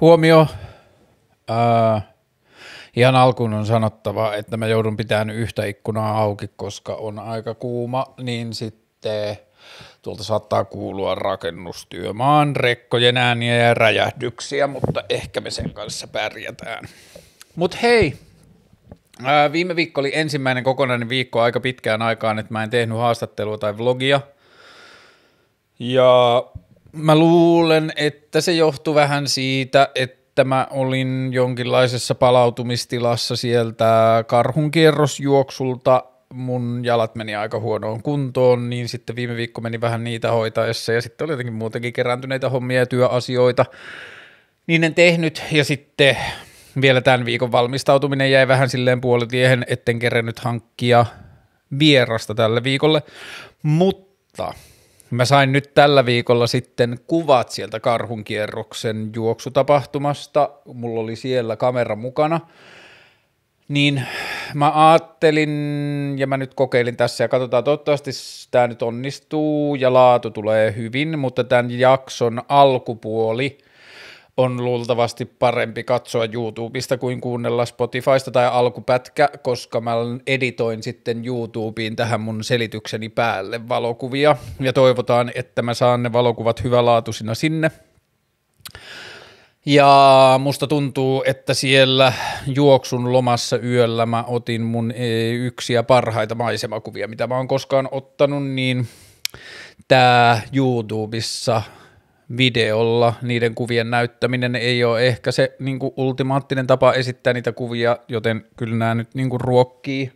Huomio. Äh, ihan alkuun on sanottava, että mä joudun pitämään yhtä ikkunaa auki, koska on aika kuuma, niin sitten tuolta saattaa kuulua rakennustyömaan rekkojen ääniä ja räjähdyksiä, mutta ehkä me sen kanssa pärjätään. Mutta hei, ää, äh, viime viikko oli ensimmäinen kokonainen viikko aika pitkään aikaan, että mä en tehnyt haastattelua tai vlogia. Ja Mä luulen, että se johtui vähän siitä, että mä olin jonkinlaisessa palautumistilassa sieltä Karhunkierrosjuoksulta. Mun jalat meni aika huonoon kuntoon, niin sitten viime viikko meni vähän niitä hoitaessa ja sitten oli jotenkin muutenkin kerääntyneitä hommia ja työasioita. Niin en tehnyt ja sitten vielä tämän viikon valmistautuminen jäi vähän silleen puolitiehen, etten kerennyt hankkia vierasta tälle viikolle, mutta – Mä sain nyt tällä viikolla sitten kuvat sieltä karhunkierroksen juoksutapahtumasta. Mulla oli siellä kamera mukana. Niin mä ajattelin, ja mä nyt kokeilin tässä, ja katsotaan, toivottavasti tämä nyt onnistuu ja laatu tulee hyvin, mutta tämän jakson alkupuoli – on luultavasti parempi katsoa YouTubesta kuin kuunnella Spotifysta tai alkupätkä, koska mä editoin sitten YouTubeen tähän mun selitykseni päälle valokuvia ja toivotaan, että mä saan ne valokuvat hyvälaatuisina sinne. Ja musta tuntuu, että siellä juoksun lomassa yöllä mä otin mun e, yksiä parhaita maisemakuvia, mitä mä oon koskaan ottanut, niin tää YouTubessa – videolla niiden kuvien näyttäminen ei ole ehkä se niin kuin ultimaattinen tapa esittää niitä kuvia, joten kyllä nämä nyt niin kuin ruokkii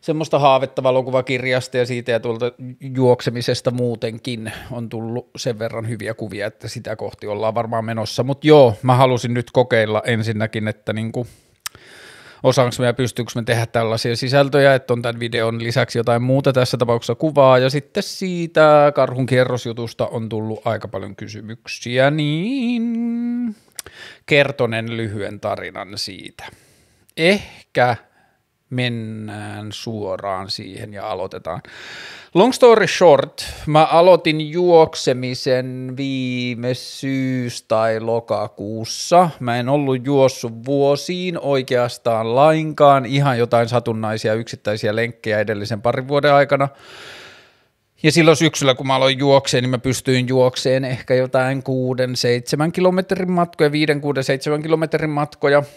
semmoista haavetta valokuvakirjasta ja siitä ja tuolta juoksemisesta muutenkin on tullut sen verran hyviä kuvia, että sitä kohti ollaan varmaan menossa. Mutta joo, mä halusin nyt kokeilla ensinnäkin, että niin kuin – osaanko me ja pystyykö me tehdä tällaisia sisältöjä, että on tämän videon lisäksi jotain muuta tässä tapauksessa kuvaa, ja sitten siitä karhun kierrosjutusta on tullut aika paljon kysymyksiä, niin kertonen lyhyen tarinan siitä. Ehkä mennään suoraan siihen ja aloitetaan. Long story short, mä aloitin juoksemisen viime syys- tai lokakuussa. Mä en ollut juossut vuosiin oikeastaan lainkaan, ihan jotain satunnaisia yksittäisiä lenkkejä edellisen parin vuoden aikana. Ja silloin syksyllä, kun mä aloin juokseen, niin mä pystyin juokseen ehkä jotain 6-7 kilometrin matkoja, 5-6-7 kilometrin matkoja –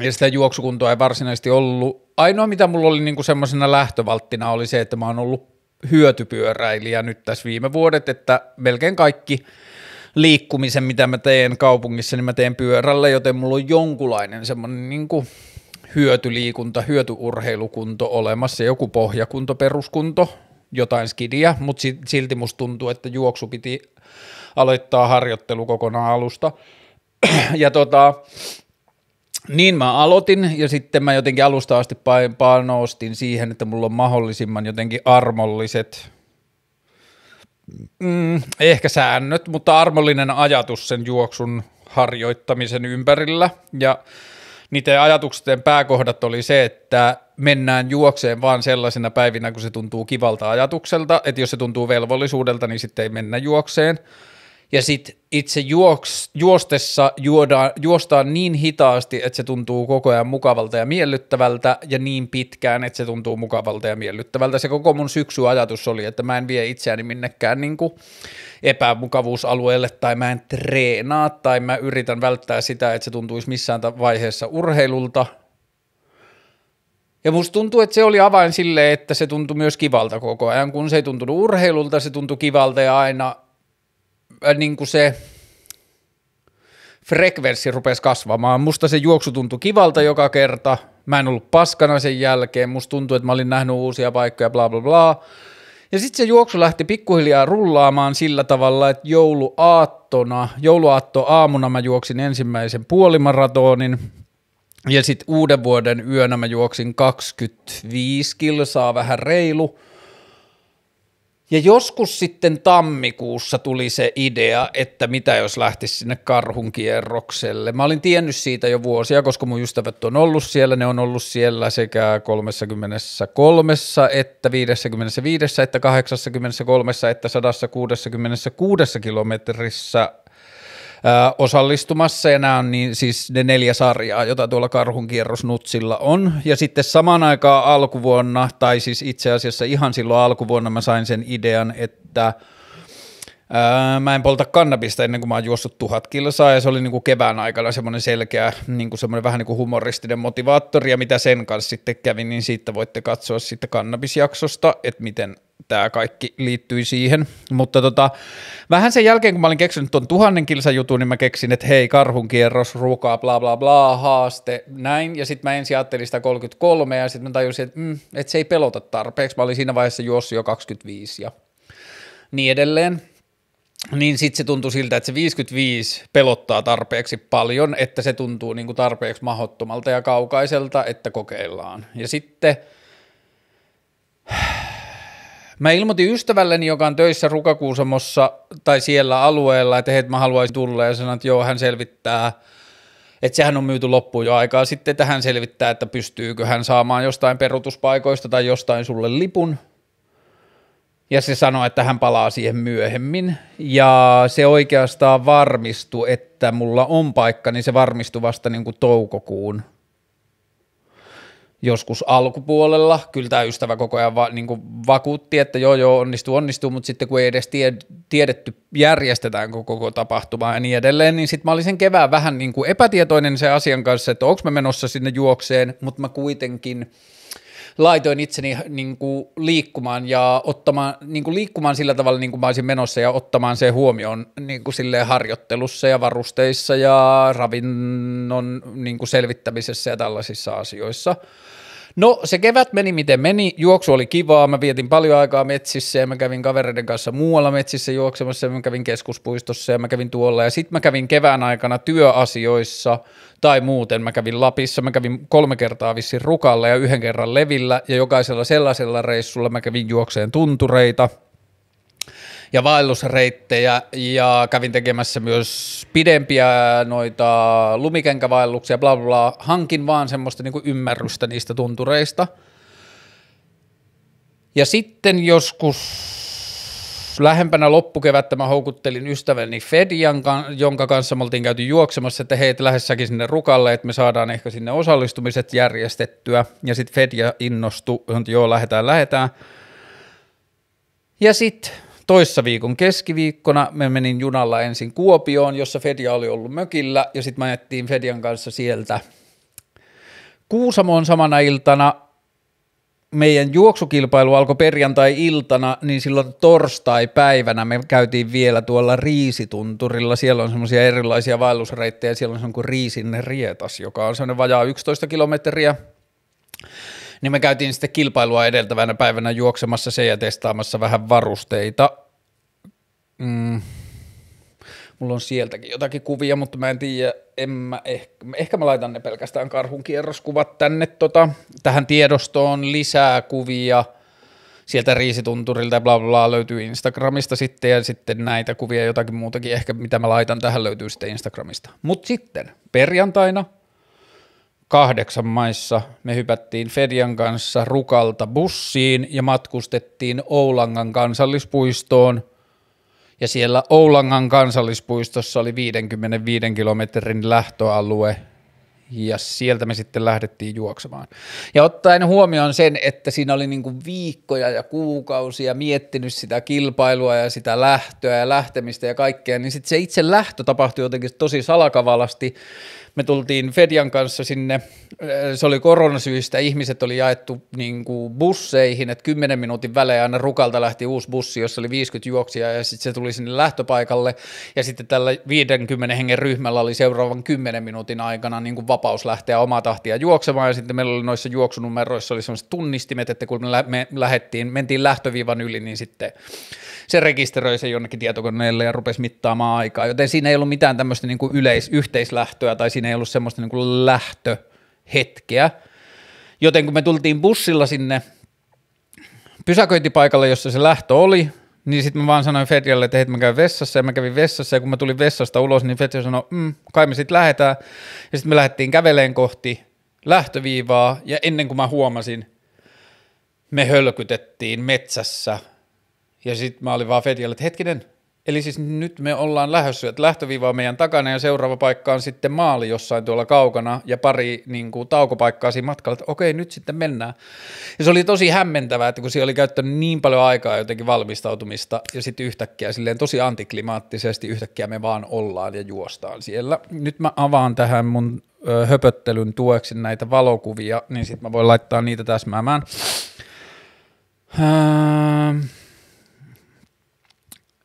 ja sitä juoksukuntoa ei varsinaisesti ollut. Ainoa, mitä mulla oli niin semmoisena lähtövalttina, oli se, että mä oon ollut hyötypyöräilijä nyt tässä viime vuodet, että melkein kaikki liikkumisen, mitä mä teen kaupungissa, niin mä teen pyörällä, joten mulla on jonkunlainen semmoinen niin hyötyliikunta, hyötyurheilukunto olemassa, joku pohjakunto, peruskunto, jotain skidia, mutta silti musta tuntuu, että juoksu piti aloittaa harjoittelu kokonaan alusta. ja tota, niin mä aloitin ja sitten mä jotenkin alusta asti panostin siihen, että mulla on mahdollisimman jotenkin armolliset, mm, ehkä säännöt, mutta armollinen ajatus sen juoksun harjoittamisen ympärillä. Ja niiden ajatuksien pääkohdat oli se, että mennään juokseen vaan sellaisena päivinä, kun se tuntuu kivalta ajatukselta, että jos se tuntuu velvollisuudelta, niin sitten ei mennä juokseen – ja sitten itse juoks, juostessa juodaan, juostaan niin hitaasti, että se tuntuu koko ajan mukavalta ja miellyttävältä, ja niin pitkään, että se tuntuu mukavalta ja miellyttävältä. Se koko mun syksyajatus oli, että mä en vie itseäni minnekään niin kuin epämukavuusalueelle, tai mä en treenaa, tai mä yritän välttää sitä, että se tuntuisi missään vaiheessa urheilulta, ja musta tuntuu, että se oli avain sille, että se tuntui myös kivalta koko ajan. Kun se ei tuntunut urheilulta, se tuntui kivalta ja aina niin kuin se frekvenssi rupesi kasvamaan. Musta se juoksu tuntui kivalta joka kerta. Mä en ollut paskana sen jälkeen. Musta tuntui, että mä olin nähnyt uusia paikkoja, bla bla bla. Ja sitten se juoksu lähti pikkuhiljaa rullaamaan sillä tavalla, että jouluaattona, jouluaatto aamuna mä juoksin ensimmäisen puolimaratonin. Ja sitten uuden vuoden yönä mä juoksin 25 kilsaa, vähän reilu. Ja joskus sitten tammikuussa tuli se idea, että mitä jos lähtisi sinne karhun kierrokselle. Mä olin tiennyt siitä jo vuosia, koska mun ystävät on ollut siellä. Ne on ollut siellä sekä 33, että 55, että 83, että 166 kilometrissä osallistumassa ja nämä on niin, siis ne neljä sarjaa, jota tuolla karhunkierros Nutsilla on. Ja sitten samaan aikaan alkuvuonna, tai siis itse asiassa ihan silloin alkuvuonna mä sain sen idean, että – Öö, mä en polta kannabista ennen kuin mä oon juossut tuhat kilsaa ja se oli niin kuin kevään aikana semmoinen selkeä, niin kuin semmoinen vähän niin kuin humoristinen motivaattori ja mitä sen kanssa sitten kävi, niin siitä voitte katsoa sitten kannabisjaksosta, että miten tämä kaikki liittyi siihen, mutta tota, vähän sen jälkeen, kun mä olin keksinyt tuon tuhannen kilsa jutun, niin mä keksin, että hei, karhun kierros, ruokaa, bla bla bla, haaste, näin, ja sitten mä ensin ajattelin sitä 33, ja sitten mä tajusin, että, mm, että se ei pelota tarpeeksi, mä olin siinä vaiheessa juossut jo 25 ja niin edelleen, niin sitten se tuntuu siltä, että se 55 pelottaa tarpeeksi paljon, että se tuntuu niinku tarpeeksi mahottomalta ja kaukaiselta, että kokeillaan. Ja sitten mä ilmoitin ystävälleni, joka on töissä Rukakuusamossa tai siellä alueella, että hei, mä haluaisin tulla ja sanoin, että joo, hän selvittää, että sehän on myyty loppuun jo aikaa sitten, että hän selvittää, että pystyykö hän saamaan jostain perutuspaikoista tai jostain sulle lipun – ja se sanoi, että hän palaa siihen myöhemmin. Ja se oikeastaan varmistui, että mulla on paikka, niin se varmistui vasta niin kuin toukokuun joskus alkupuolella. Kyllä tämä ystävä koko ajan va, niin kuin vakuutti, että joo, joo, onnistuu, onnistuu, mutta sitten kun ei edes tie, tiedetty, koko, koko tapahtumaa ja niin edelleen, niin sitten mä olin sen kevään vähän niin kuin epätietoinen sen asian kanssa, että onko mä menossa sinne juokseen, mutta mä kuitenkin – laitoin itseni äh, niin kuin liikkumaan ja ottamaan, niin kuin liikkumaan sillä tavalla, niin kuin mä olisin menossa ja ottamaan se huomioon niin kuin silleen harjoittelussa ja varusteissa ja ravinnon niin kuin selvittämisessä ja tällaisissa asioissa – No se kevät meni miten meni, juoksu oli kivaa, mä vietin paljon aikaa metsissä ja mä kävin kavereiden kanssa muualla metsissä juoksemassa ja mä kävin keskuspuistossa ja mä kävin tuolla ja sitten mä kävin kevään aikana työasioissa tai muuten mä kävin Lapissa, mä kävin kolme kertaa vissiin rukalla ja yhden kerran levillä ja jokaisella sellaisella reissulla mä kävin juokseen tuntureita – ja vaellusreittejä ja kävin tekemässä myös pidempiä noita lumikenkävaelluksia, bla bla bla. Hankin vaan semmoista niin ymmärrystä niistä tuntureista. Ja sitten joskus lähempänä loppukevättä mä houkuttelin ystäväni Fedian, jonka kanssa me oltiin käyty juoksemassa, että hei, lähessäkin sinne rukalle, että me saadaan ehkä sinne osallistumiset järjestettyä. Ja sitten Fedia innostui, että joo, lähetään, lähetään. Ja sitten toissa viikon keskiviikkona me menin junalla ensin Kuopioon, jossa Fedia oli ollut mökillä, ja sitten me ajettiin Fedian kanssa sieltä Kuusamoon samana iltana. Meidän juoksukilpailu alkoi perjantai-iltana, niin silloin torstai-päivänä me käytiin vielä tuolla Riisitunturilla. Siellä on semmoisia erilaisia vaellusreittejä, siellä on semmoinen kuin Riisin rietas, joka on semmoinen vajaa 11 kilometriä niin me käytiin sitten kilpailua edeltävänä päivänä juoksemassa se ja testaamassa vähän varusteita. Mm. Mulla on sieltäkin jotakin kuvia, mutta mä en tiedä, en mä ehkä, ehkä mä laitan ne pelkästään karhun kierroskuvat tänne tota, tähän tiedostoon lisää kuvia sieltä Riisitunturilta ja bla bla löytyy Instagramista sitten ja sitten näitä kuvia jotakin muutakin ehkä mitä mä laitan tähän löytyy sitten Instagramista. Mutta sitten perjantaina kahdeksan maissa me hypättiin Fedian kanssa Rukalta bussiin ja matkustettiin Oulangan kansallispuistoon. Ja siellä Oulangan kansallispuistossa oli 55 kilometrin lähtöalue ja sieltä me sitten lähdettiin juoksemaan. Ja ottaen huomioon sen, että siinä oli niin viikkoja ja kuukausia miettinyt sitä kilpailua ja sitä lähtöä ja lähtemistä ja kaikkea, niin sitten se itse lähtö tapahtui jotenkin tosi salakavalasti me tultiin Fedian kanssa sinne, äh, se oli koronasyistä, ihmiset oli jaettu niin kuin busseihin, että 10 minuutin välein aina rukalta lähti uusi bussi, jossa oli 50 juoksia ja sitten se tuli sinne lähtöpaikalle ja sitten tällä 50 hengen ryhmällä oli seuraavan 10 minuutin aikana niin kuin vapaus lähteä omaa tahtia juoksemaan ja sitten meillä oli noissa juoksunumeroissa oli sellaiset tunnistimet, että kun me, lä- me lähettiin, mentiin lähtöviivan yli, niin sitten se rekisteröi sen jonnekin tietokoneelle ja rupesi mittaamaan aikaa, joten siinä ei ollut mitään tämmöistä niin kuin yleis, yhteislähtöä tai siinä ei ollut semmoista niin kuin lähtöhetkeä. Joten kun me tultiin bussilla sinne pysäköintipaikalle, jossa se lähtö oli, niin sitten mä vaan sanoin Fedjalle, että hei, mä käyn vessassa, ja mä kävin vessassa, ja kun mä tulin vessasta ulos, niin Fedja sanoi, mm, kai me sitten lähdetään, ja sitten me lähdettiin käveleen kohti lähtöviivaa, ja ennen kuin mä huomasin, me hölkytettiin metsässä ja sitten mä olin vaan Fedialle, että hetkinen, eli siis nyt me ollaan lähdössä, että lähtöviiva on meidän takana ja seuraava paikka on sitten maali jossain tuolla kaukana ja pari niin kuin, taukopaikkaa siinä matkalla, että okei, nyt sitten mennään. Ja se oli tosi hämmentävää, että kun siellä oli käyttänyt niin paljon aikaa jotenkin valmistautumista ja sitten yhtäkkiä silleen tosi antiklimaattisesti yhtäkkiä me vaan ollaan ja juostaan siellä. Nyt mä avaan tähän mun ö, höpöttelyn tueksi näitä valokuvia, niin sitten mä voin laittaa niitä täsmäämään. Öö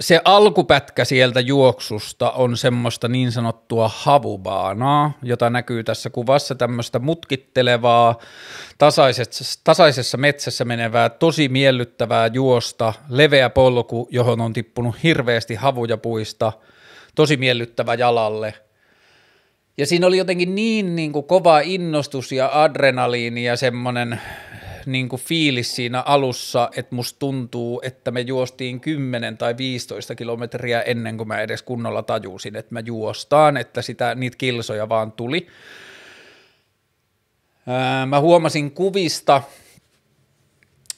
se alkupätkä sieltä juoksusta on semmoista niin sanottua havubaanaa, jota näkyy tässä kuvassa tämmöistä mutkittelevaa, tasaisessa, tasaisessa metsässä menevää, tosi miellyttävää juosta, leveä polku, johon on tippunut hirveästi havuja puista, tosi miellyttävä jalalle. Ja siinä oli jotenkin niin, niin kuin kova innostus ja adrenaliini ja semmoinen niin kuin fiilis siinä alussa, että musta tuntuu, että me juostiin 10 tai 15 kilometriä ennen kuin mä edes kunnolla tajusin, että mä juostaan, että sitä, niitä kilsoja vaan tuli. mä huomasin kuvista,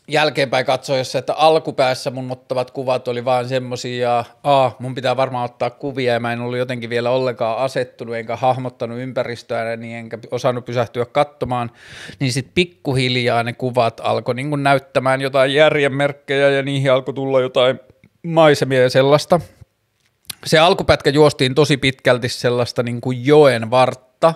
jälkeenpäin katsoessa, että alkupäässä mun ottavat kuvat oli vaan semmosia, ja a, mun pitää varmaan ottaa kuvia, ja mä en ollut jotenkin vielä ollenkaan asettunut, enkä hahmottanut ympäristöä, niin enkä osannut pysähtyä katsomaan, niin sitten pikkuhiljaa ne kuvat alkoi niin näyttämään jotain järjenmerkkejä, ja niihin alkoi tulla jotain maisemia ja sellaista. Se alkupätkä juostiin tosi pitkälti sellaista niin kuin joen vartta,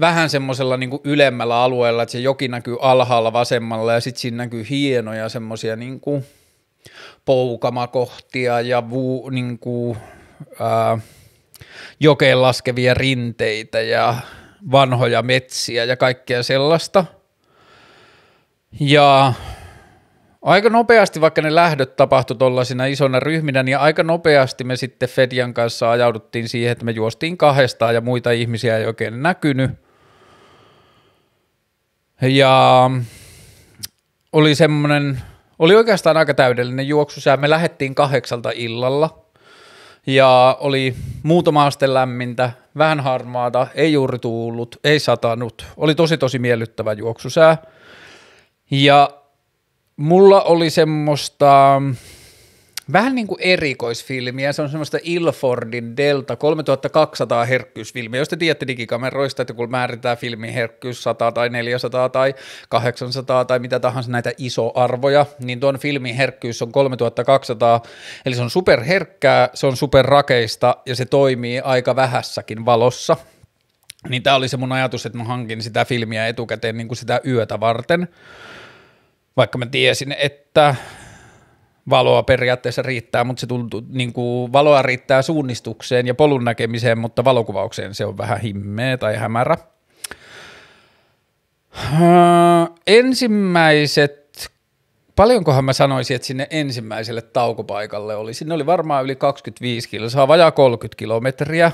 vähän semmoisella niin ylemmällä alueella, että se joki näkyy alhaalla vasemmalla ja sitten siinä näkyy hienoja semmoisia niin poukamakohtia ja vuu, niin kuin, ää, jokeen laskevia rinteitä ja vanhoja metsiä ja kaikkea sellaista. Ja Aika nopeasti, vaikka ne lähdöt tapahtui tuollaisina isona ryhminä, niin aika nopeasti me sitten Fedian kanssa ajauduttiin siihen, että me juostiin kahdestaan ja muita ihmisiä ei oikein näkynyt. Ja oli semmoinen, oli oikeastaan aika täydellinen juoksusää. Me lähettiin kahdeksalta illalla ja oli muutama aste lämmintä, vähän harmaata, ei juuri tuullut, ei satanut. Oli tosi tosi miellyttävä juoksusää. Ja mulla oli semmoista vähän niin kuin erikoisfilmiä. Se on semmoista Ilfordin Delta 3200 herkkyysfilmiä. Jos te tiedätte digikameroista, että kun määritetään filmin herkkyys 100 tai 400 tai 800 tai mitä tahansa näitä isoarvoja, niin tuon filmin herkkyys on 3200. Eli se on superherkkää, se on superrakeista ja se toimii aika vähässäkin valossa. Niin tämä oli se mun ajatus, että mä hankin sitä filmiä etukäteen niin kuin sitä yötä varten vaikka mä tiesin, että valoa periaatteessa riittää, mutta se tuntuu, niin kuin, valoa riittää suunnistukseen ja polun näkemiseen, mutta valokuvaukseen se on vähän himmeä tai hämärä. Äh, ensimmäiset, paljonkohan mä sanoisin, että sinne ensimmäiselle taukopaikalle oli, sinne oli varmaan yli 25 kilsaa, vajaa 30 kilometriä.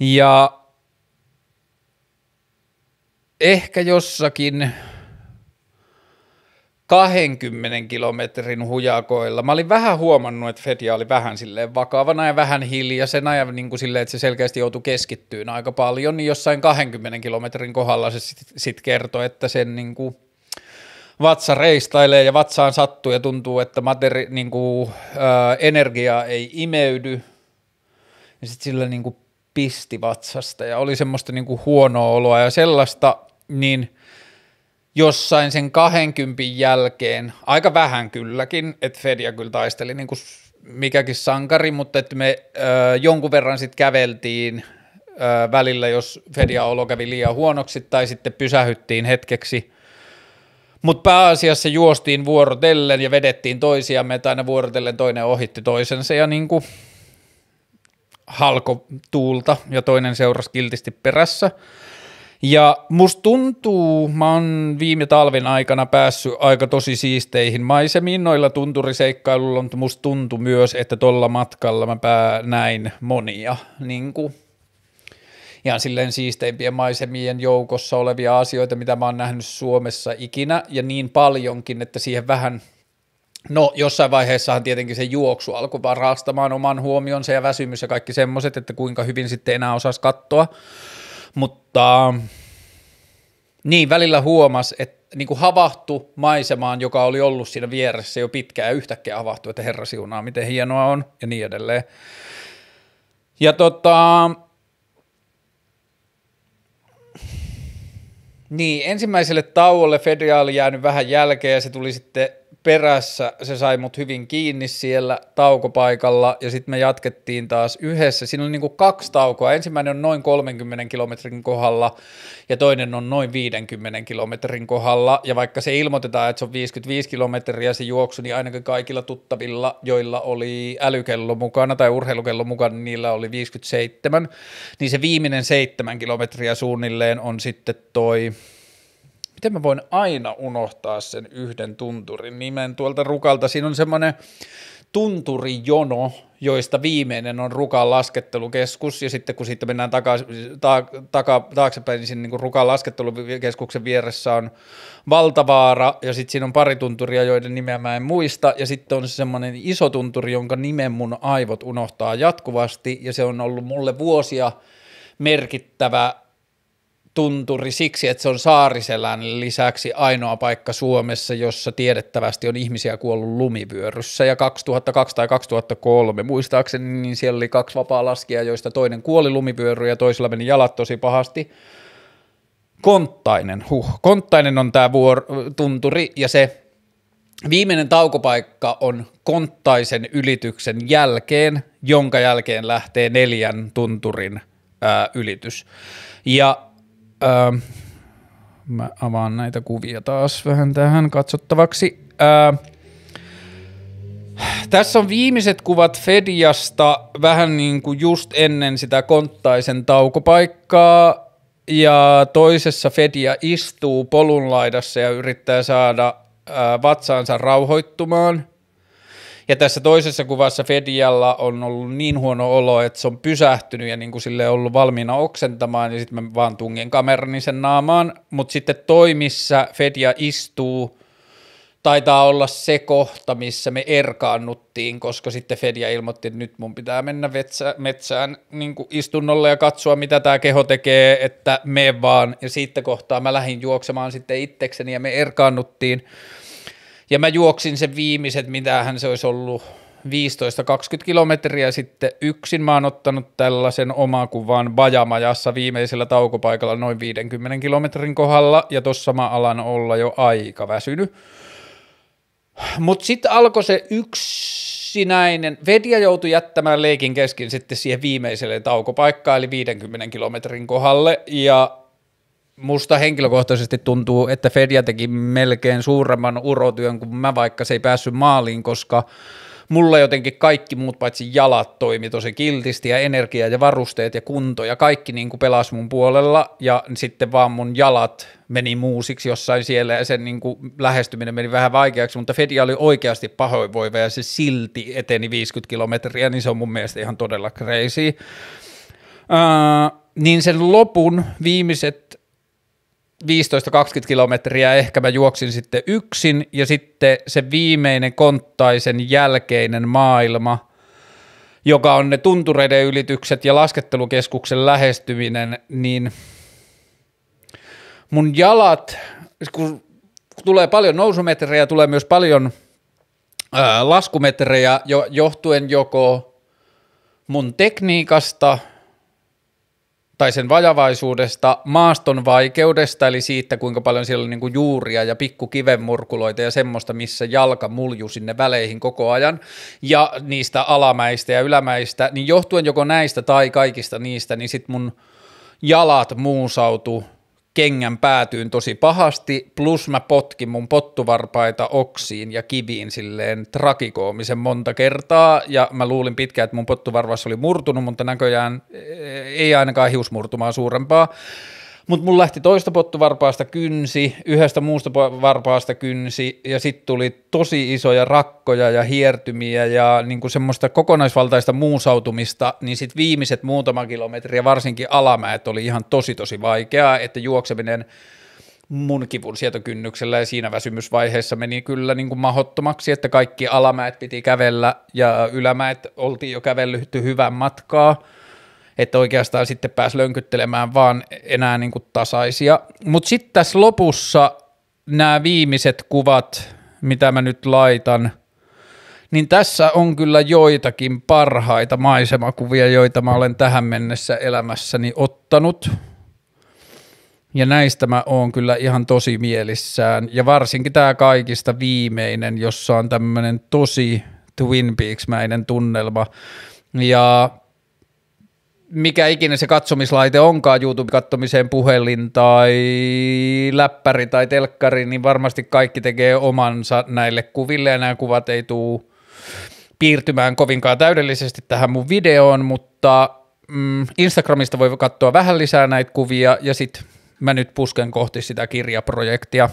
Ja ehkä jossakin 20 kilometrin hujakoilla. Mä olin vähän huomannut, että Fedia oli vähän silleen vakavana ja vähän hiljaisena ja niin kuin silleen, että se selkeästi joutui keskittyyn aika paljon, niin jossain 20 kilometrin kohdalla se sitten sit kertoi, että sen niin kuin vatsa reistailee ja vatsaan sattuu ja tuntuu, että materi, niin kuin, ää, energia ei imeydy. Ja sitten sillä niin kuin pisti vatsasta ja oli semmoista niin kuin huonoa oloa ja sellaista, niin – jossain sen 20 jälkeen, aika vähän kylläkin, että Fedia kyllä taisteli niin kuin mikäkin sankari, mutta että me ö, jonkun verran sitten käveltiin ö, välillä, jos Fedia olo kävi liian huonoksi, tai sitten pysähyttiin hetkeksi. Mutta pääasiassa juostiin vuorotellen ja vedettiin toisia, me aina vuorotellen toinen ohitti toisensa ja niin kuin halko tuulta ja toinen seurasi kiltisti perässä. Ja musta tuntuu, mä oon viime talven aikana päässyt aika tosi siisteihin maisemiin noilla tunturiseikkailulla, mutta musta tuntui myös, että tuolla matkalla mä pää näin monia niin kuin ihan silleen siisteimpien maisemien joukossa olevia asioita, mitä mä oon nähnyt Suomessa ikinä, ja niin paljonkin, että siihen vähän No jossain vaiheessahan tietenkin se juoksu alkoi varastamaan oman huomionsa ja väsymys ja kaikki semmoiset, että kuinka hyvin sitten enää osaisi katsoa. Mutta niin, välillä huomas, että niin kuin havahtu maisemaan, joka oli ollut siinä vieressä jo pitkään ja yhtäkkiä avahtui, että herra siunaa, miten hienoa on ja niin edelleen. Ja tota, Niin, ensimmäiselle tauolle oli jäänyt vähän jälkeen ja se tuli sitten perässä. Se sai mut hyvin kiinni siellä taukopaikalla ja sitten me jatkettiin taas yhdessä. Siinä oli niinku kaksi taukoa. Ensimmäinen on noin 30 kilometrin kohdalla ja toinen on noin 50 kilometrin kohdalla. Ja vaikka se ilmoitetaan, että se on 55 kilometriä se juoksu, niin ainakin kaikilla tuttavilla, joilla oli älykello mukana tai urheilukello mukana, niin niillä oli 57. Niin se viimeinen seitsemän kilometriä suunnilleen on sitten toi miten mä voin aina unohtaa sen yhden tunturin nimen tuolta rukalta. Siinä on semmoinen tunturijono, joista viimeinen on Rukan laskettelukeskus, ja sitten kun siitä mennään taka, ta, taka, taaksepäin, niin siinä niin Rukan laskettelukeskuksen vieressä on Valtavaara, ja sitten siinä on pari tunturia, joiden nimeä mä en muista, ja sitten on semmoinen iso tunturi, jonka nimen mun aivot unohtaa jatkuvasti, ja se on ollut mulle vuosia merkittävä tunturi siksi, että se on Saariselän lisäksi ainoa paikka Suomessa, jossa tiedettävästi on ihmisiä kuollut lumivyöryssä. Ja 2002 tai 2003, muistaakseni, niin siellä oli kaksi vapaa laskijaa, joista toinen kuoli lumivyöry ja toisella meni jalat tosi pahasti. Konttainen, huh. Konttainen on tämä vuor- tunturi ja se viimeinen taukopaikka on Konttaisen ylityksen jälkeen, jonka jälkeen lähtee neljän tunturin ää, ylitys. Ja Ähm, mä avaan näitä kuvia taas vähän tähän katsottavaksi. Ää, öö, tässä on viimeiset kuvat Fediasta vähän niin kuin just ennen sitä konttaisen taukopaikkaa. Ja toisessa Fedia istuu polun laidassa ja yrittää saada ää, öö, vatsaansa rauhoittumaan – ja tässä toisessa kuvassa Fedialla on ollut niin huono olo, että se on pysähtynyt ja niin kuin sille on ollut valmiina oksentamaan, ja sitten mä vaan tungin kamerani niin sen naamaan. Mutta sitten toimissa Fedia istuu – taitaa olla se kohta, missä me erkaannuttiin, koska sitten Fedia ilmoitti, että nyt mun pitää mennä vetsä, metsään niin kuin istunnolle ja katsoa, mitä tämä keho tekee, että me vaan. Ja siitä kohtaa mä lähdin juoksemaan sitten itsekseni ja me erkaannuttiin. Ja mä juoksin sen viimeiset, mitähän se olisi ollut, 15-20 kilometriä sitten yksin mä oon ottanut tällaisen omakuvan Bajamajassa viimeisellä taukopaikalla noin 50 kilometrin kohdalla ja tossa mä alan olla jo aika väsynyt. Mutta sitten alkoi se yksinäinen, Vedia joutui jättämään leikin kesken sitten siihen viimeiselle taukopaikkaan eli 50 kilometrin kohdalle ja musta henkilökohtaisesti tuntuu, että Fedja teki melkein suuremman urotyön kuin mä, vaikka se ei päässyt maaliin, koska mulla jotenkin kaikki muut paitsi jalat toimi tosi kiltisti ja energia ja varusteet ja kunto ja kaikki niin kuin pelasi mun puolella ja sitten vaan mun jalat meni muusiksi jossain siellä ja sen niin kuin lähestyminen meni vähän vaikeaksi, mutta Fedia oli oikeasti pahoinvoiva ja se silti eteni 50 kilometriä, niin se on mun mielestä ihan todella crazy. Uh, niin sen lopun viimeiset 15-20 kilometriä, ehkä mä juoksin sitten yksin, ja sitten se viimeinen konttaisen jälkeinen maailma, joka on ne tuntureiden ylitykset ja laskettelukeskuksen lähestyminen, niin mun jalat, kun tulee paljon nousumetrejä, tulee myös paljon ää, laskumetrejä johtuen joko mun tekniikasta – tai sen vajavaisuudesta, maaston vaikeudesta, eli siitä, kuinka paljon siellä on niin kuin juuria ja pikkukivenmurkuloita ja semmoista, missä jalka muljuu sinne väleihin koko ajan, ja niistä alamäistä ja ylämäistä, niin johtuen joko näistä tai kaikista niistä, niin sitten mun jalat muusautu kengän päätyyn tosi pahasti, plus mä potkin mun pottuvarpaita oksiin ja kiviin silleen trakikoomisen monta kertaa, ja mä luulin pitkään, että mun pottuvarvas oli murtunut, mutta näköjään eh, ei ainakaan hiusmurtumaa suurempaa. Mutta mulla lähti toista pottuvarpaasta kynsi, yhdestä muusta varpaasta kynsi ja sitten tuli tosi isoja rakkoja ja hiertymiä ja niinku semmoista kokonaisvaltaista muusautumista, niin sitten viimeiset muutama kilometri ja varsinkin alamäet, oli ihan tosi tosi vaikeaa, että juokseminen mun kivun sietokynnyksellä ja siinä väsymysvaiheessa meni kyllä niin kuin mahottomaksi, että kaikki alamäet piti kävellä ja ylämäet oltiin jo kävellyt hyvän matkaa – että oikeastaan sitten pääsi lönkyttelemään vaan enää niin kuin tasaisia. Mutta sitten tässä lopussa nämä viimeiset kuvat, mitä mä nyt laitan, niin tässä on kyllä joitakin parhaita maisemakuvia, joita mä olen tähän mennessä elämässäni ottanut. Ja näistä mä oon kyllä ihan tosi mielissään. Ja varsinkin tämä kaikista viimeinen, jossa on tämmöinen tosi Twin Peaks-mäinen tunnelma. Ja mikä ikinä se katsomislaite onkaan, YouTube-kattomiseen puhelin tai läppäri tai telkkari, niin varmasti kaikki tekee omansa näille kuville ja nämä kuvat ei tule piirtymään kovinkaan täydellisesti tähän mun videoon, mutta mm, Instagramista voi katsoa vähän lisää näitä kuvia ja sitten mä nyt pusken kohti sitä kirjaprojektia,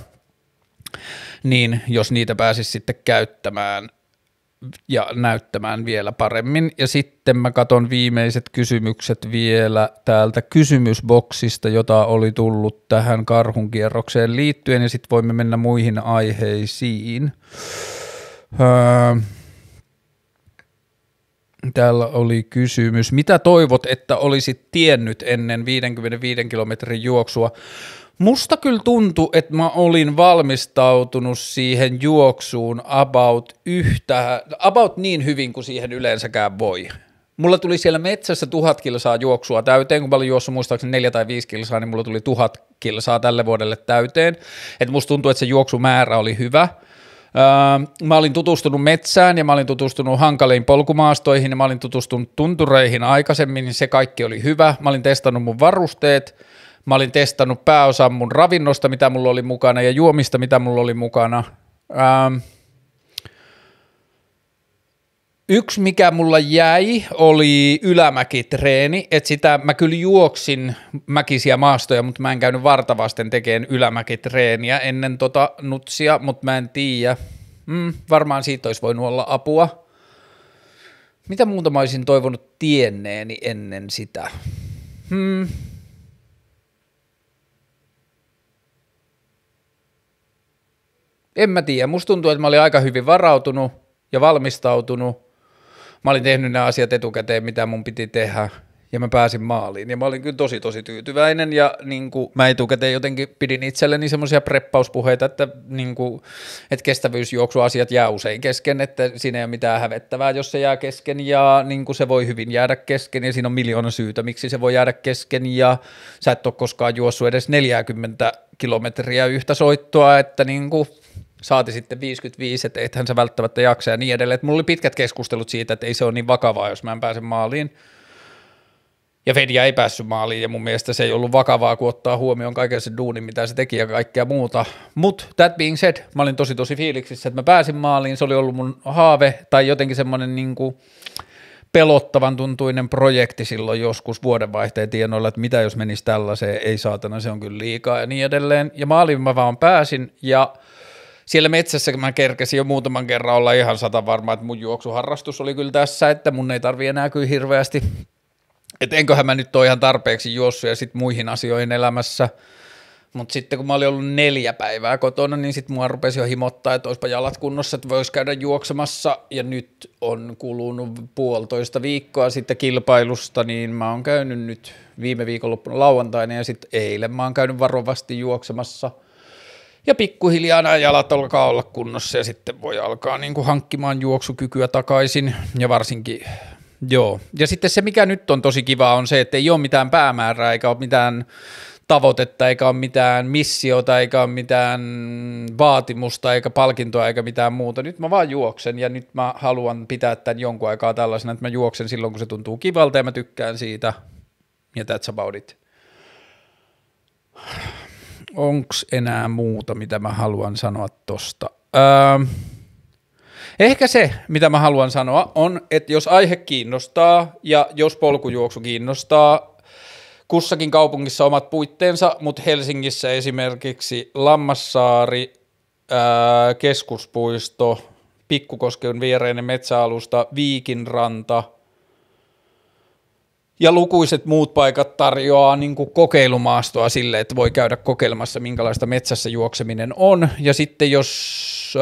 niin jos niitä pääsis sitten käyttämään ja näyttämään vielä paremmin. Ja sitten mä katon viimeiset kysymykset vielä täältä kysymysboksista, jota oli tullut tähän karhunkierrokseen liittyen, ja sitten voimme mennä muihin aiheisiin. Öö, Täällä oli kysymys, mitä toivot, että olisit tiennyt ennen 55 kilometrin juoksua? Musta kyllä tuntui, että mä olin valmistautunut siihen juoksuun about, yhtä, about niin hyvin kuin siihen yleensäkään voi. Mulla tuli siellä metsässä tuhat kilsaa juoksua täyteen, kun mä olin juossut muistaakseni neljä tai viisi kilsaa, niin mulla tuli tuhat kilsaa tälle vuodelle täyteen. Et musta tuntuu, että se juoksumäärä oli hyvä. Öö, mä olin tutustunut metsään ja mä olin tutustunut hankaliin polkumaastoihin ja mä olin tutustunut tuntureihin aikaisemmin, niin se kaikki oli hyvä. Mä olin testannut mun varusteet Mä olin testannut pääosan mun ravinnosta, mitä mulla oli mukana, ja juomista, mitä mulla oli mukana. Ähm. Yksi, mikä mulla jäi, oli ylämäkitreeni, että sitä mä kyllä juoksin mäkisiä maastoja, mutta mä en käynyt vartavasten tekeen ylämäkitreeniä ennen tota nutsia, mutta mä en tiedä. Mm, varmaan siitä olisi voinut olla apua. Mitä muuta mä olisin toivonut tienneeni ennen sitä? Hmm, En mä tiedä, musta tuntuu, että mä olin aika hyvin varautunut ja valmistautunut. Mä olin tehnyt nämä asiat etukäteen, mitä mun piti tehdä, ja mä pääsin maaliin. Ja mä olin kyllä tosi, tosi tyytyväinen, ja niin kuin mä etukäteen jotenkin pidin itselleni semmoisia preppauspuheita, että, niin kuin, että kestävyysjuoksuasiat jää usein kesken, että siinä ei ole mitään hävettävää, jos se jää kesken, ja niin kuin se voi hyvin jäädä kesken, ja siinä on miljoona syytä, miksi se voi jäädä kesken, ja sä et ole koskaan juossut edes 40 kilometriä yhtä soittoa, että niin kuin, saati sitten 55, että eihän se välttämättä jaksa ja niin edelleen. Et mulla oli pitkät keskustelut siitä, että ei se ole niin vakavaa, jos mä en pääse maaliin. Ja Fedia ei päässyt maaliin ja mun mielestä se ei ollut vakavaa, kun ottaa huomioon kaiken sen duunin, mitä se teki ja kaikkea muuta. Mutta that being said, mä olin tosi tosi fiiliksissä, että mä pääsin maaliin, se oli ollut mun haave tai jotenkin semmoinen niin pelottavan tuntuinen projekti silloin joskus vuodenvaihteen tienoilla, että mitä jos menisi tällaiseen, ei saatana, se on kyllä liikaa ja niin edelleen. Ja maaliin mä vaan pääsin ja – siellä metsässä mä kerkesin jo muutaman kerran olla ihan sata varma, että mun juoksuharrastus oli kyllä tässä, että mun ei tarvi enää kyllä hirveästi, että enköhän mä nyt ole ihan tarpeeksi juossut ja sitten muihin asioihin elämässä. Mutta sitten kun mä olin ollut neljä päivää kotona, niin sitten mua rupesi jo himottaa, että olisipa jalat kunnossa, että voisi käydä juoksemassa. Ja nyt on kulunut puolitoista viikkoa sitten kilpailusta, niin mä oon käynyt nyt viime viikonloppuna lauantaina ja sitten eilen mä oon käynyt varovasti juoksemassa – ja pikkuhiljaa nämä jalat alkaa olla kunnossa ja sitten voi alkaa niin kuin hankkimaan juoksukykyä takaisin ja varsinkin Joo, ja sitten se mikä nyt on tosi kiva on se, että ei ole mitään päämäärää eikä ole mitään tavoitetta, eikä ole mitään missiota, eikä ole mitään vaatimusta, eikä palkintoa, eikä mitään muuta. Nyt mä vaan juoksen ja nyt mä haluan pitää tämän jonkun aikaa tällaisena, että mä juoksen silloin, kun se tuntuu kivalta ja mä tykkään siitä. Ja that's about it onks enää muuta, mitä mä haluan sanoa tosta? Öö, ehkä se, mitä mä haluan sanoa, on, että jos aihe kiinnostaa ja jos polkujuoksu kiinnostaa, kussakin kaupungissa omat puitteensa, mutta Helsingissä esimerkiksi Lammassaari, öö, keskuspuisto, Pikkukosken viereinen metsäalusta, Viikinranta – ja lukuiset muut paikat tarjoaa niin kuin kokeilumaastoa sille, että voi käydä kokeilemassa, minkälaista metsässä juokseminen on. Ja sitten jos,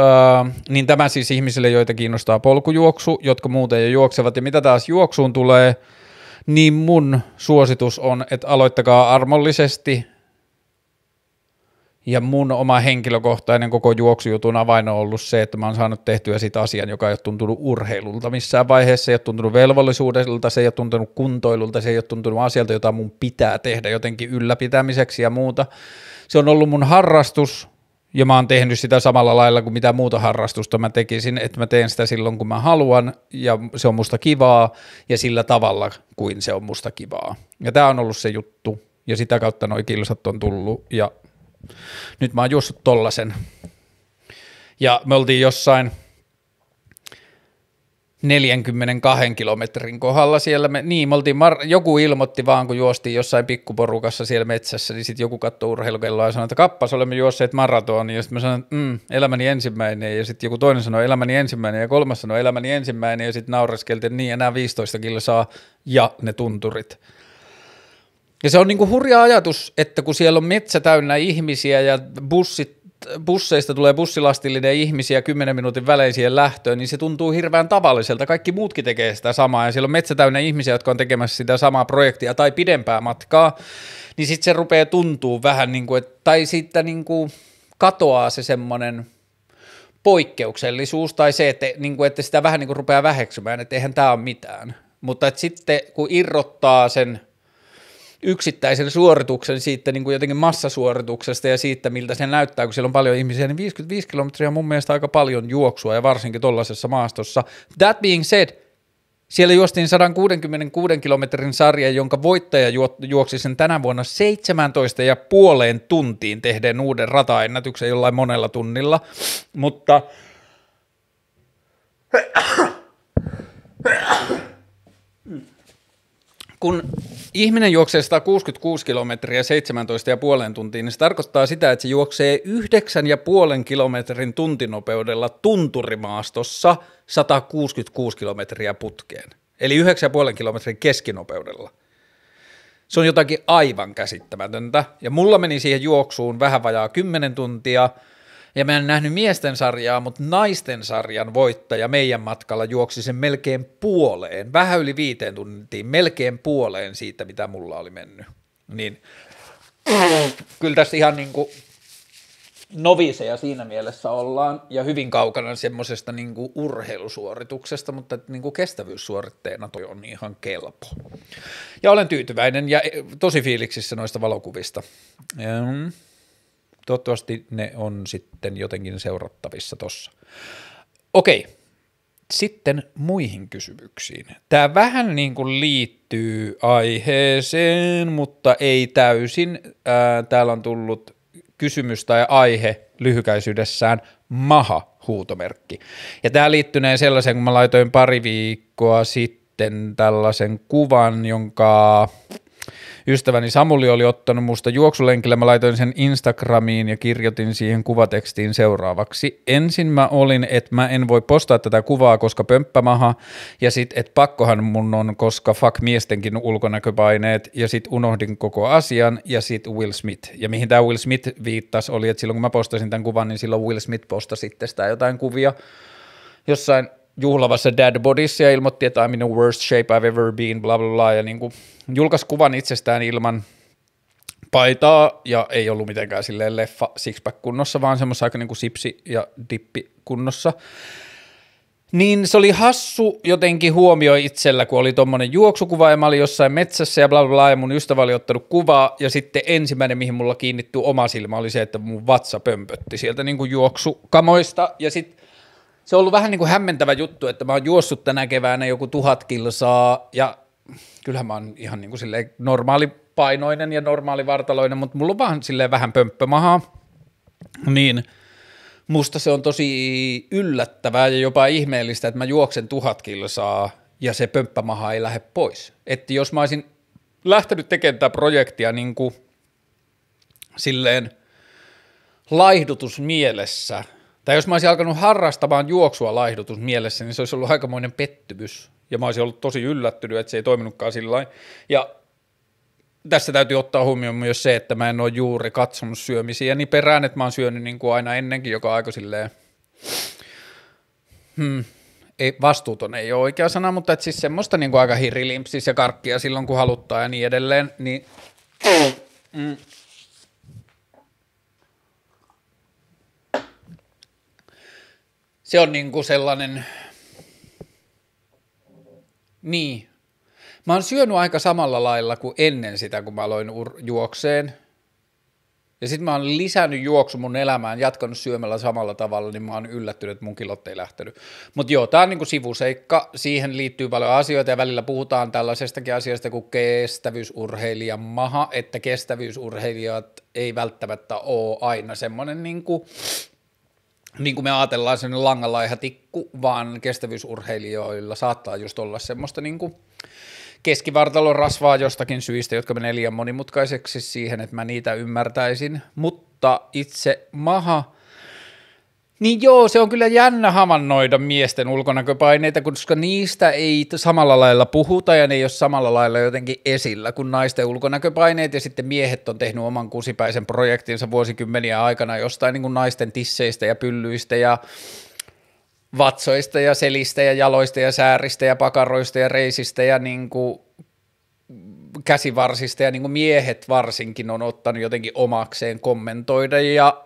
äh, niin tämä siis ihmisille, joita kiinnostaa polkujuoksu, jotka muuten jo juoksevat. Ja mitä taas juoksuun tulee, niin mun suositus on, että aloittakaa armollisesti ja mun oma henkilökohtainen koko juoksujutun avain on ollut se, että mä oon saanut tehtyä sitä asian, joka ei ole tuntunut urheilulta missään vaiheessa, se ei ole tuntunut velvollisuudelta, se ei ole tuntunut kuntoilulta, se ei ole tuntunut asialta, jota mun pitää tehdä jotenkin ylläpitämiseksi ja muuta. Se on ollut mun harrastus, ja mä oon tehnyt sitä samalla lailla kuin mitä muuta harrastusta mä tekisin, että mä teen sitä silloin kun mä haluan ja se on musta kivaa ja sillä tavalla kuin se on musta kivaa. Ja tämä on ollut se juttu ja sitä kautta noi kilsat on tullut ja nyt mä oon juossut tollasen. Ja me oltiin jossain 42 kilometrin kohdalla siellä, me, niin me oltiin, mar- joku ilmoitti vaan, kun juostiin jossain pikkuporukassa siellä metsässä, niin sitten joku katsoi urheilukelloa ja sanoi, että kappas, olemme juosseet maratoni, ja sitten mä sanoin, että mm, elämäni ensimmäinen, ja sitten joku toinen sanoi elämäni ensimmäinen, ja kolmas sanoi elämäni ensimmäinen, ja sitten naureskeltiin, niin enää 15 kilo saa, ja ne tunturit. Ja se on niinku hurja ajatus, että kun siellä on metsä täynnä ihmisiä ja bussit, busseista tulee bussilastillinen ihmisiä 10 minuutin välein siihen lähtöön, niin se tuntuu hirveän tavalliselta. Kaikki muutkin tekee sitä samaa ja siellä on metsä täynnä ihmisiä, jotka on tekemässä sitä samaa projektia tai pidempää matkaa, niin sitten se rupeaa tuntuu vähän niin kuin, että, tai siitä niin kuin katoaa se semmoinen – poikkeuksellisuus tai se, että, niin kuin, että sitä vähän niin kuin rupeaa väheksymään, että eihän tämä ole mitään. Mutta että sitten kun irrottaa sen yksittäisen suorituksen siitä niin kuin jotenkin massasuorituksesta ja siitä, miltä se näyttää, kun siellä on paljon ihmisiä, niin 55 kilometriä on mun mielestä aika paljon juoksua ja varsinkin tuollaisessa maastossa. That being said, siellä juostiin 166 kilometrin sarja, jonka voittaja juoksi sen tänä vuonna 17 ja puoleen tuntiin tehden uuden rataennätyksen jollain monella tunnilla, mutta kun ihminen juoksee 166 kilometriä 17 ja puolen tuntia, niin se tarkoittaa sitä, että se juoksee 9 ja puolen kilometrin tuntinopeudella tunturimaastossa 166 kilometriä putkeen. Eli 9,5 kilometrin keskinopeudella. Se on jotakin aivan käsittämätöntä. Ja mulla meni siihen juoksuun vähän vajaa 10 tuntia – ja mä en nähnyt miesten sarjaa, mutta naisten sarjan voittaja meidän matkalla juoksi sen melkein puoleen, vähän yli viiteen tuntiin, melkein puoleen siitä, mitä mulla oli mennyt. Niin kyllä tässä ihan niin kuin noviseja siinä mielessä ollaan ja hyvin kaukana semmoisesta niin kuin urheilusuorituksesta, mutta niin kuin kestävyyssuoritteena toi on ihan kelpo. Ja olen tyytyväinen ja e, tosi fiiliksissä noista valokuvista. Ja, ehm toivottavasti ne on sitten jotenkin seurattavissa tossa. Okei, sitten muihin kysymyksiin. Tämä vähän niin kuin liittyy aiheeseen, mutta ei täysin. Ää, täällä on tullut kysymys tai aihe lyhykäisyydessään maha huutomerkki. Ja tämä liittynee sellaiseen, kun mä laitoin pari viikkoa sitten tällaisen kuvan, jonka ystäväni Samuli oli ottanut musta juoksulenkillä, mä laitoin sen Instagramiin ja kirjoitin siihen kuvatekstiin seuraavaksi. Ensin mä olin, että mä en voi postaa tätä kuvaa, koska pömppämaha, ja sit, että pakkohan mun on, koska fuck miestenkin ulkonäköpaineet, ja sit unohdin koko asian, ja sit Will Smith. Ja mihin tämä Will Smith viittasi oli, että silloin kun mä postasin tämän kuvan, niin silloin Will Smith postasi sitä jotain kuvia jossain juhlavassa Dad Bodissa ja ilmoitti, että I'm in the worst shape I've ever been, bla bla bla, ja niin kuin julkaisi kuvan itsestään ilman paitaa ja ei ollut mitenkään silleen leffa sixpack kunnossa, vaan semmoisessa aika niin kuin sipsi ja dippi kunnossa. Niin se oli hassu jotenkin huomio itsellä, kun oli tuommoinen juoksukuva ja mä olin jossain metsässä ja bla bla bla ja mun ystävä oli ottanut kuvaa ja sitten ensimmäinen, mihin mulla kiinnittyi oma silmä oli se, että mun vatsa pömpötti sieltä niin kuin juoksukamoista ja sitten se on ollut vähän niin kuin hämmentävä juttu, että mä oon juossut tänä keväänä joku tuhat kilsaa ja kyllähän mä oon ihan niin kuin normaali painoinen ja normaali vartaloinen, mutta mulla on vaan silleen vähän pömppömahaa, niin musta se on tosi yllättävää ja jopa ihmeellistä, että mä juoksen tuhat kilsaa ja se pömppämaha ei lähde pois. Että jos mä olisin lähtenyt tekemään tätä projektia niin kuin silleen – laihdutusmielessä, tai jos mä olisin alkanut harrastamaan juoksua mielessä, niin se olisi ollut aikamoinen pettymys. Ja mä olisin ollut tosi yllättynyt, että se ei toiminutkaan sillä Ja tässä täytyy ottaa huomioon myös se, että mä en ole juuri katsonut syömisiä niin perään, että mä oon syönyt niin kuin aina ennenkin, joka aika silleen, hmm, ei, vastuuton ei ole oikea sana, mutta et siis semmoista niin kuin aika hirilimpsis ja karkkia silloin, kun haluttaa ja niin edelleen, niin mm, se on niinku sellainen, niin. Mä oon syönyt aika samalla lailla kuin ennen sitä, kun mä aloin ur- juokseen. Ja sitten mä oon lisännyt juoksu mun elämään, jatkanut syömällä samalla tavalla, niin mä oon yllättynyt, että mun kilot ei lähtenyt. Mutta joo, tää on niinku sivuseikka, siihen liittyy paljon asioita ja välillä puhutaan tällaisestakin asiasta kuin kestävyysurheilijan maha, että kestävyysurheilijat ei välttämättä ole aina semmoinen niinku niin kuin me ajatellaan, sen langalla ihan tikku, vaan kestävyysurheilijoilla saattaa just olla semmoista niin kuin keskivartalon rasvaa jostakin syistä, jotka menee liian monimutkaiseksi siihen, että mä niitä ymmärtäisin, mutta itse maha – niin joo, se on kyllä jännä hamannoida miesten ulkonäköpaineita, koska niistä ei samalla lailla puhuta ja ne ei ole samalla lailla jotenkin esillä kuin naisten ulkonäköpaineet ja sitten miehet on tehnyt oman kusipäisen projektinsa vuosikymmeniä aikana jostain niin kuin naisten tisseistä ja pyllyistä ja vatsoista ja selistä ja jaloista ja sääristä ja pakaroista ja reisistä ja niin kuin käsivarsista ja niin kuin miehet varsinkin on ottanut jotenkin omakseen kommentoida ja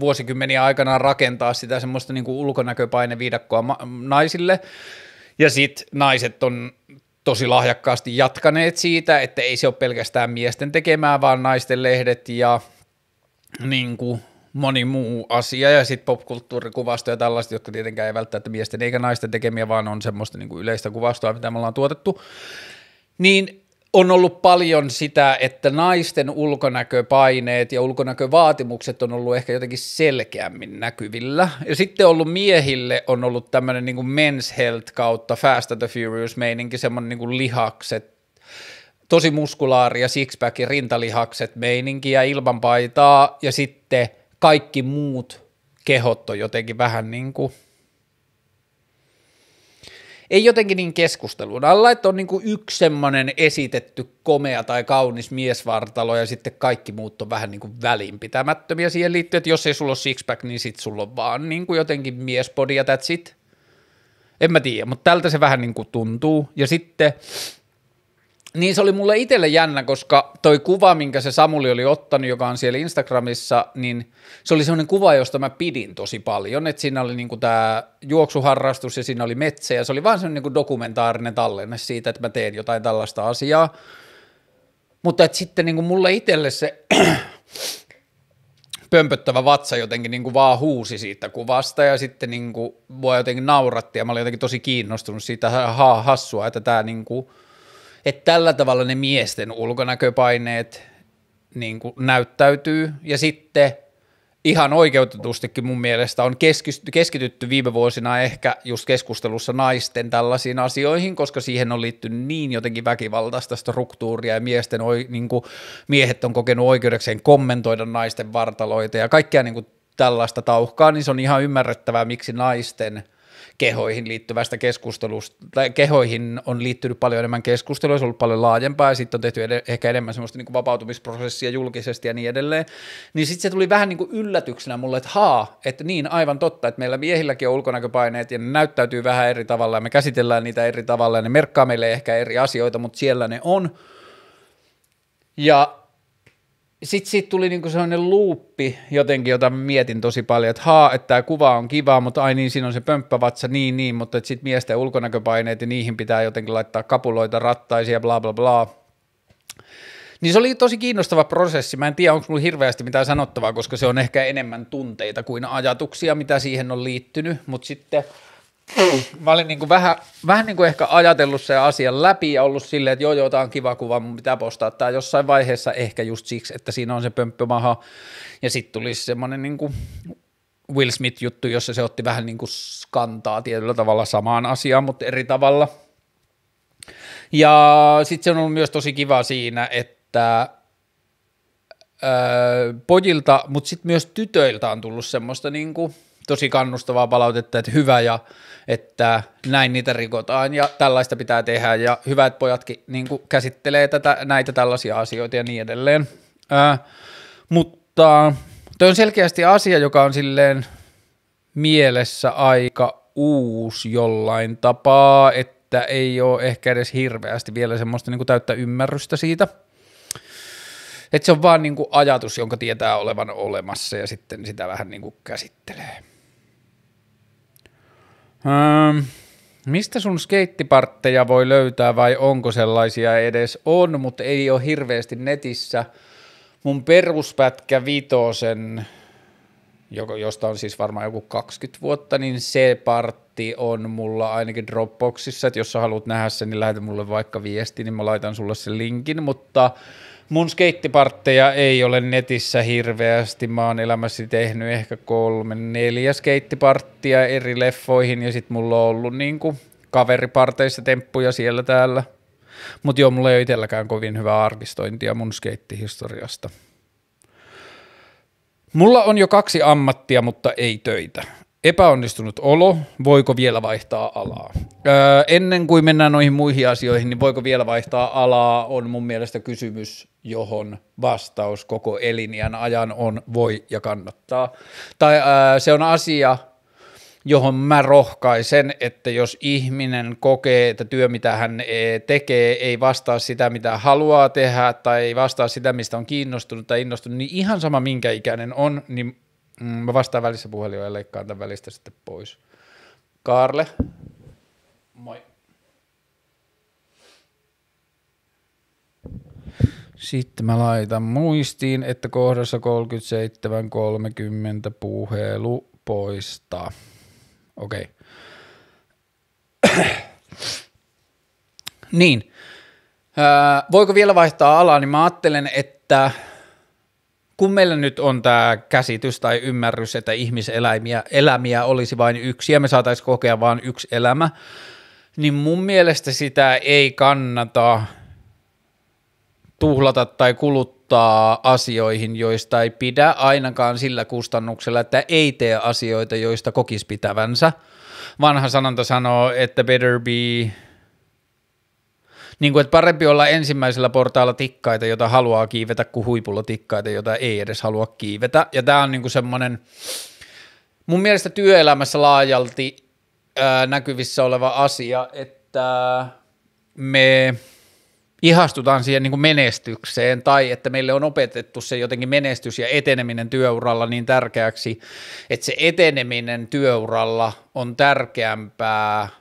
vuosikymmeniä aikana rakentaa sitä semmoista niin kuin ulkonäköpaineviidakkoa naisille. Ja sitten naiset on tosi lahjakkaasti jatkaneet siitä, että ei se ole pelkästään miesten tekemää, vaan naisten lehdet ja niin kuin moni muu asia ja sitten popkulttuurikuvasto ja tällaiset, jotka tietenkään ei välttämättä miesten eikä naisten tekemiä, vaan on semmoista niin kuin yleistä kuvastoa, mitä me ollaan tuotettu. Niin on ollut paljon sitä, että naisten ulkonäköpaineet ja ulkonäkövaatimukset on ollut ehkä jotenkin selkeämmin näkyvillä. Ja sitten ollut miehille on ollut tämmöinen niin men's health kautta Fast and the Furious meininki, semmoinen niin lihakset, tosi muskulaari ja sixpack ja rintalihakset meininki ja ilman paitaa ja sitten kaikki muut kehot on jotenkin vähän niin kuin – ei jotenkin niin keskustelun alla, että on niin kuin yksi semmoinen esitetty komea tai kaunis miesvartalo ja sitten kaikki muut on vähän niin kuin välinpitämättömiä siihen liittyen, että jos ei sulla ole sixpack, niin sitten sulla on vaan niin kuin jotenkin ja that's it. En mä tiedä, mutta tältä se vähän niin kuin tuntuu. Ja sitten niin se oli mulle itselle jännä, koska toi kuva, minkä se Samuli oli ottanut, joka on siellä Instagramissa, niin se oli semmoinen kuva, josta mä pidin tosi paljon, että siinä oli niinku tämä juoksuharrastus ja siinä oli metsä ja se oli vaan semmoinen niinku dokumentaarinen tallenne siitä, että mä teen jotain tällaista asiaa. Mutta että sitten niinku mulle itselle se pömpöttävä vatsa jotenkin niinku vaan huusi siitä kuvasta ja sitten niinku mua jotenkin nauratti ja mä olin jotenkin tosi kiinnostunut siitä ha- hassua, että tämä niinku että tällä tavalla ne miesten ulkonäköpaineet niin kuin näyttäytyy. Ja sitten ihan oikeutetustikin mun mielestä on keskitytty viime vuosina ehkä just keskustelussa naisten tällaisiin asioihin, koska siihen on liittynyt niin jotenkin väkivaltaista struktuuria ja miesten, niin kuin miehet on kokenut oikeudekseen kommentoida naisten vartaloita ja kaikkea niin kuin tällaista tauhkaa, niin se on ihan ymmärrettävää, miksi naisten – kehoihin liittyvästä keskustelusta, tai kehoihin on liittynyt paljon enemmän keskustelua, se on ollut paljon laajempaa, ja sitten on tehty ed- ehkä enemmän semmoista niin kuin vapautumisprosessia julkisesti ja niin edelleen, niin sitten se tuli vähän niin kuin yllätyksenä mulle, että haa, että niin, aivan totta, että meillä miehilläkin on ulkonäköpaineet, ja ne näyttäytyy vähän eri tavalla, ja me käsitellään niitä eri tavalla, ja ne merkkaa meille ehkä eri asioita, mutta siellä ne on, ja sitten siitä tuli niinku sellainen luuppi jotenkin, jota mietin tosi paljon, että haa, että tämä kuva on kiva, mutta ai niin, siinä on se pömppävatsa, niin niin, mutta sitten miesten ulkonäköpaineet ja niihin pitää jotenkin laittaa kapuloita, rattaisia, bla bla bla. Niin se oli tosi kiinnostava prosessi. Mä en tiedä, onko mulla hirveästi mitään sanottavaa, koska se on ehkä enemmän tunteita kuin ajatuksia, mitä siihen on liittynyt, mutta sitten – mä olin niin kuin vähän, vähän niin kuin ehkä ajatellut sen asian läpi ja ollut silleen, että joo, joo, tämä on kiva kuva, mun pitää postaa tämä jossain vaiheessa ehkä just siksi, että siinä on se pömppömaha. Ja sitten tulisi semmoinen niin kuin Will Smith-juttu, jossa se otti vähän niin kuin skantaa tietyllä tavalla samaan asiaan, mutta eri tavalla. Ja sitten se on ollut myös tosi kiva siinä, että öö, pojilta, mutta sitten myös tytöiltä on tullut semmoista niin kuin – tosi kannustavaa palautetta, että hyvä ja että näin niitä rikotaan ja tällaista pitää tehdä ja hyvät pojatkin niin kuin käsittelee tätä, näitä tällaisia asioita ja niin edelleen. Ää, äh, mutta toi on selkeästi asia, joka on silleen mielessä aika uusi jollain tapaa, että ei ole ehkä edes hirveästi vielä semmoista niin kuin täyttä ymmärrystä siitä. Että se on vaan niin kuin ajatus, jonka tietää olevan olemassa ja sitten sitä vähän niin kuin käsittelee. Ähm, mistä sun skeittipartteja voi löytää vai onko sellaisia edes? On, mutta ei ole hirveästi netissä. Mun peruspätkä vitosen, josta on siis varmaan joku 20 vuotta, niin se partti on mulla ainakin Dropboxissa, että jos sä haluat nähdä sen, niin lähetä mulle vaikka viesti, niin mä laitan sulle sen linkin, mutta Mun skeittipartteja ei ole netissä hirveästi. Mä oon elämässä tehnyt ehkä kolme, neljä skeittiparttia eri leffoihin ja sit mulla on ollut niinku kaveriparteissa temppuja siellä täällä. Mut joo, mulla ei ole itselläkään kovin hyvää arkistointia mun skeittihistoriasta. Mulla on jo kaksi ammattia, mutta ei töitä. Epäonnistunut olo, voiko vielä vaihtaa alaa? Öö, ennen kuin mennään noihin muihin asioihin, niin voiko vielä vaihtaa alaa, on mun mielestä kysymys, johon vastaus koko elinjän ajan on voi ja kannattaa. Tai öö, se on asia, johon mä rohkaisen, että jos ihminen kokee, että työ, mitä hän e, tekee, ei vastaa sitä, mitä haluaa tehdä, tai ei vastaa sitä, mistä on kiinnostunut tai innostunut, niin ihan sama minkä ikäinen on, niin Mm, mä vastaan välissä puhelioon ja leikkaan tämän välistä sitten pois. Karle. Moi. Sitten mä laitan muistiin, että kohdassa 37.30 puhelu poistaa. Okei. Okay. niin. Öö, voiko vielä vaihtaa alaa? Niin mä ajattelen, että kun meillä nyt on tämä käsitys tai ymmärrys, että ihmiseläimiä elämiä olisi vain yksi ja me saataisiin kokea vain yksi elämä, niin mun mielestä sitä ei kannata tuhlata tai kuluttaa asioihin, joista ei pidä ainakaan sillä kustannuksella, että ei tee asioita, joista kokisi pitävänsä. Vanha sanonta sanoo, että better be niin kuin, että parempi olla ensimmäisellä portaalla tikkaita, jota haluaa kiivetä, kuin huipulla tikkaita, jota ei edes halua kiivetä. Ja tämä on niin kuin semmoinen, mun mielestä työelämässä laajalti ää, näkyvissä oleva asia, että me ihastutaan siihen niin kuin menestykseen tai että meille on opetettu se jotenkin menestys ja eteneminen työuralla niin tärkeäksi, että se eteneminen työuralla on tärkeämpää –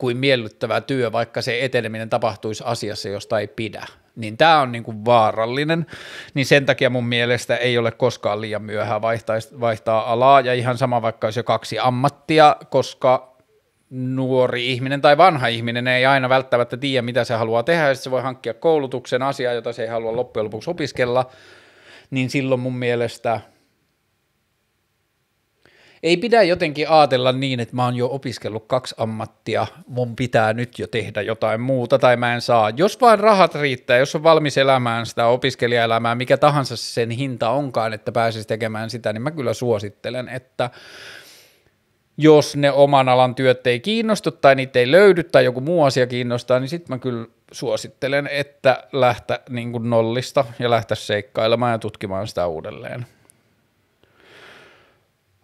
kuin miellyttävä työ, vaikka se eteneminen tapahtuisi asiassa, josta ei pidä. Niin tämä on niin kuin vaarallinen, niin sen takia mun mielestä ei ole koskaan liian myöhään vaihtaa, vaihtaa alaa, ja ihan sama vaikka olisi jo kaksi ammattia, koska nuori ihminen tai vanha ihminen ei aina välttämättä tiedä, mitä se haluaa tehdä, ja se voi hankkia koulutuksen asiaa, jota se ei halua loppujen lopuksi opiskella, niin silloin mun mielestä ei pidä jotenkin ajatella niin, että mä oon jo opiskellut kaksi ammattia, mun pitää nyt jo tehdä jotain muuta tai mä en saa. Jos vain rahat riittää, jos on valmis elämään sitä opiskelijaelämää, mikä tahansa sen hinta onkaan, että pääsisi tekemään sitä, niin mä kyllä suosittelen, että jos ne oman alan työt ei kiinnostu tai niitä ei löydy tai joku muu asia kiinnostaa, niin sitten mä kyllä suosittelen, että lähtä niin kuin nollista ja lähtä seikkailemaan ja tutkimaan sitä uudelleen.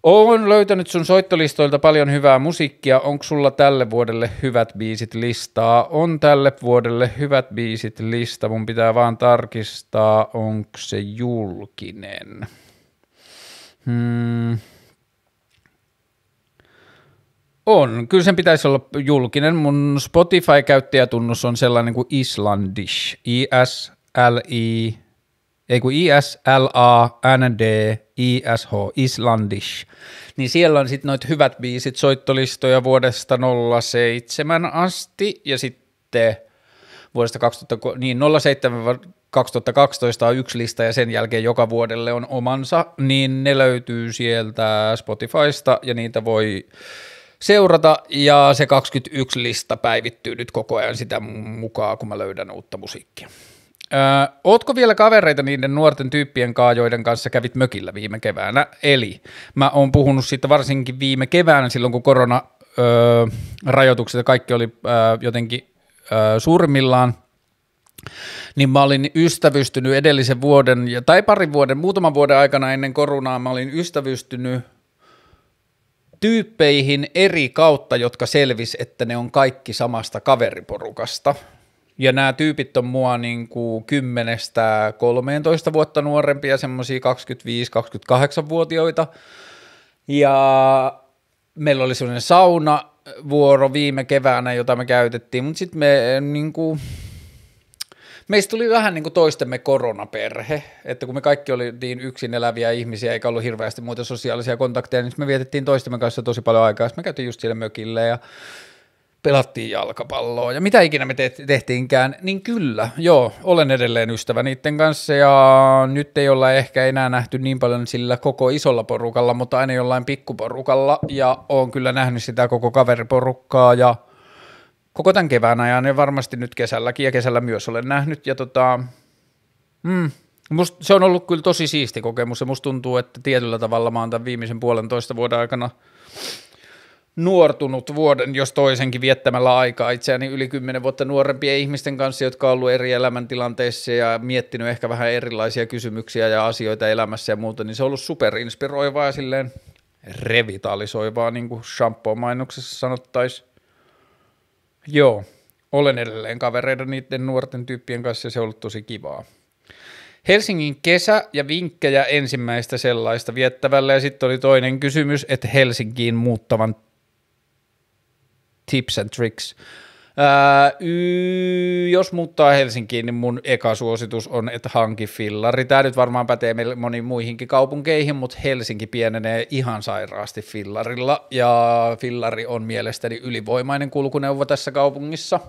Oon löytänyt sun soittolistoilta paljon hyvää musiikkia. Onko sulla tälle vuodelle hyvät biisit listaa? On tälle vuodelle hyvät biisit lista. Mun pitää vaan tarkistaa, onko se julkinen. Hmm. On, kyllä sen pitäisi olla julkinen. Mun Spotify-käyttäjätunnus on sellainen kuin Islandish. I-S-L-I, ei kun I-S-L-A-N-D ISH, Islandish, niin siellä on sitten noita hyvät biisit, soittolistoja vuodesta 07 asti ja sitten vuodesta 2000, niin 07 2012 on yksi lista ja sen jälkeen joka vuodelle on omansa, niin ne löytyy sieltä Spotifysta ja niitä voi seurata ja se 21 lista päivittyy nyt koko ajan sitä mukaan, kun mä löydän uutta musiikkia. Öö, ootko vielä kavereita niiden nuorten tyyppien kanssa, joiden kanssa kävit mökillä viime keväänä? Eli mä oon puhunut siitä varsinkin viime keväänä silloin, kun korona öö, ja kaikki oli öö, jotenkin öö, suurimmillaan, niin mä olin ystävystynyt edellisen vuoden, tai parin vuoden, muutaman vuoden aikana ennen koronaa mä olin ystävystynyt tyyppeihin eri kautta, jotka selvis, että ne on kaikki samasta kaveriporukasta – ja nämä tyypit on mua niin kuin 10-13 vuotta nuorempia, semmoisia 25-28-vuotiaita. Ja meillä oli semmoinen vuoro viime keväänä, jota me käytettiin, mutta sitten me niin kuin, meistä tuli vähän niin kuin toistemme koronaperhe, että kun me kaikki oli niin yksin eläviä ihmisiä, eikä ollut hirveästi muita sosiaalisia kontakteja, niin me vietettiin toistemme kanssa tosi paljon aikaa, sitten me käytiin just siellä mökille ja pelattiin jalkapalloa ja mitä ikinä me te- tehtiinkään, niin kyllä, joo, olen edelleen ystävä niiden kanssa ja nyt ei olla ehkä enää nähty niin paljon sillä koko isolla porukalla, mutta aina jollain pikkuporukalla ja on kyllä nähnyt sitä koko kaveriporukkaa ja koko tämän kevään ajan ja varmasti nyt kesälläkin ja kesällä myös olen nähnyt ja tota, mm, Must, se on ollut kyllä tosi siisti kokemus ja musta tuntuu, että tietyllä tavalla mä oon tämän viimeisen puolentoista vuoden aikana nuortunut vuoden, jos toisenkin viettämällä aikaa itseäni yli kymmenen vuotta nuorempien ihmisten kanssa, jotka on ollut eri elämäntilanteissa ja miettinyt ehkä vähän erilaisia kysymyksiä ja asioita elämässä ja muuta, niin se on ollut superinspiroivaa ja silleen revitalisoivaa, niin kuin shampoo-mainoksessa sanottaisiin. Joo, olen edelleen kavereita niiden nuorten tyyppien kanssa ja se on ollut tosi kivaa. Helsingin kesä ja vinkkejä ensimmäistä sellaista viettävälle ja sitten oli toinen kysymys, että Helsinkiin muuttavan tips and tricks. Ää, y- jos muuttaa Helsinkiin, niin mun eka suositus on, että hanki fillari. Tämä nyt varmaan pätee moniin muihinkin kaupunkeihin, mutta Helsinki pienenee ihan sairaasti fillarilla, ja fillari on mielestäni ylivoimainen kulkuneuvo tässä kaupungissa –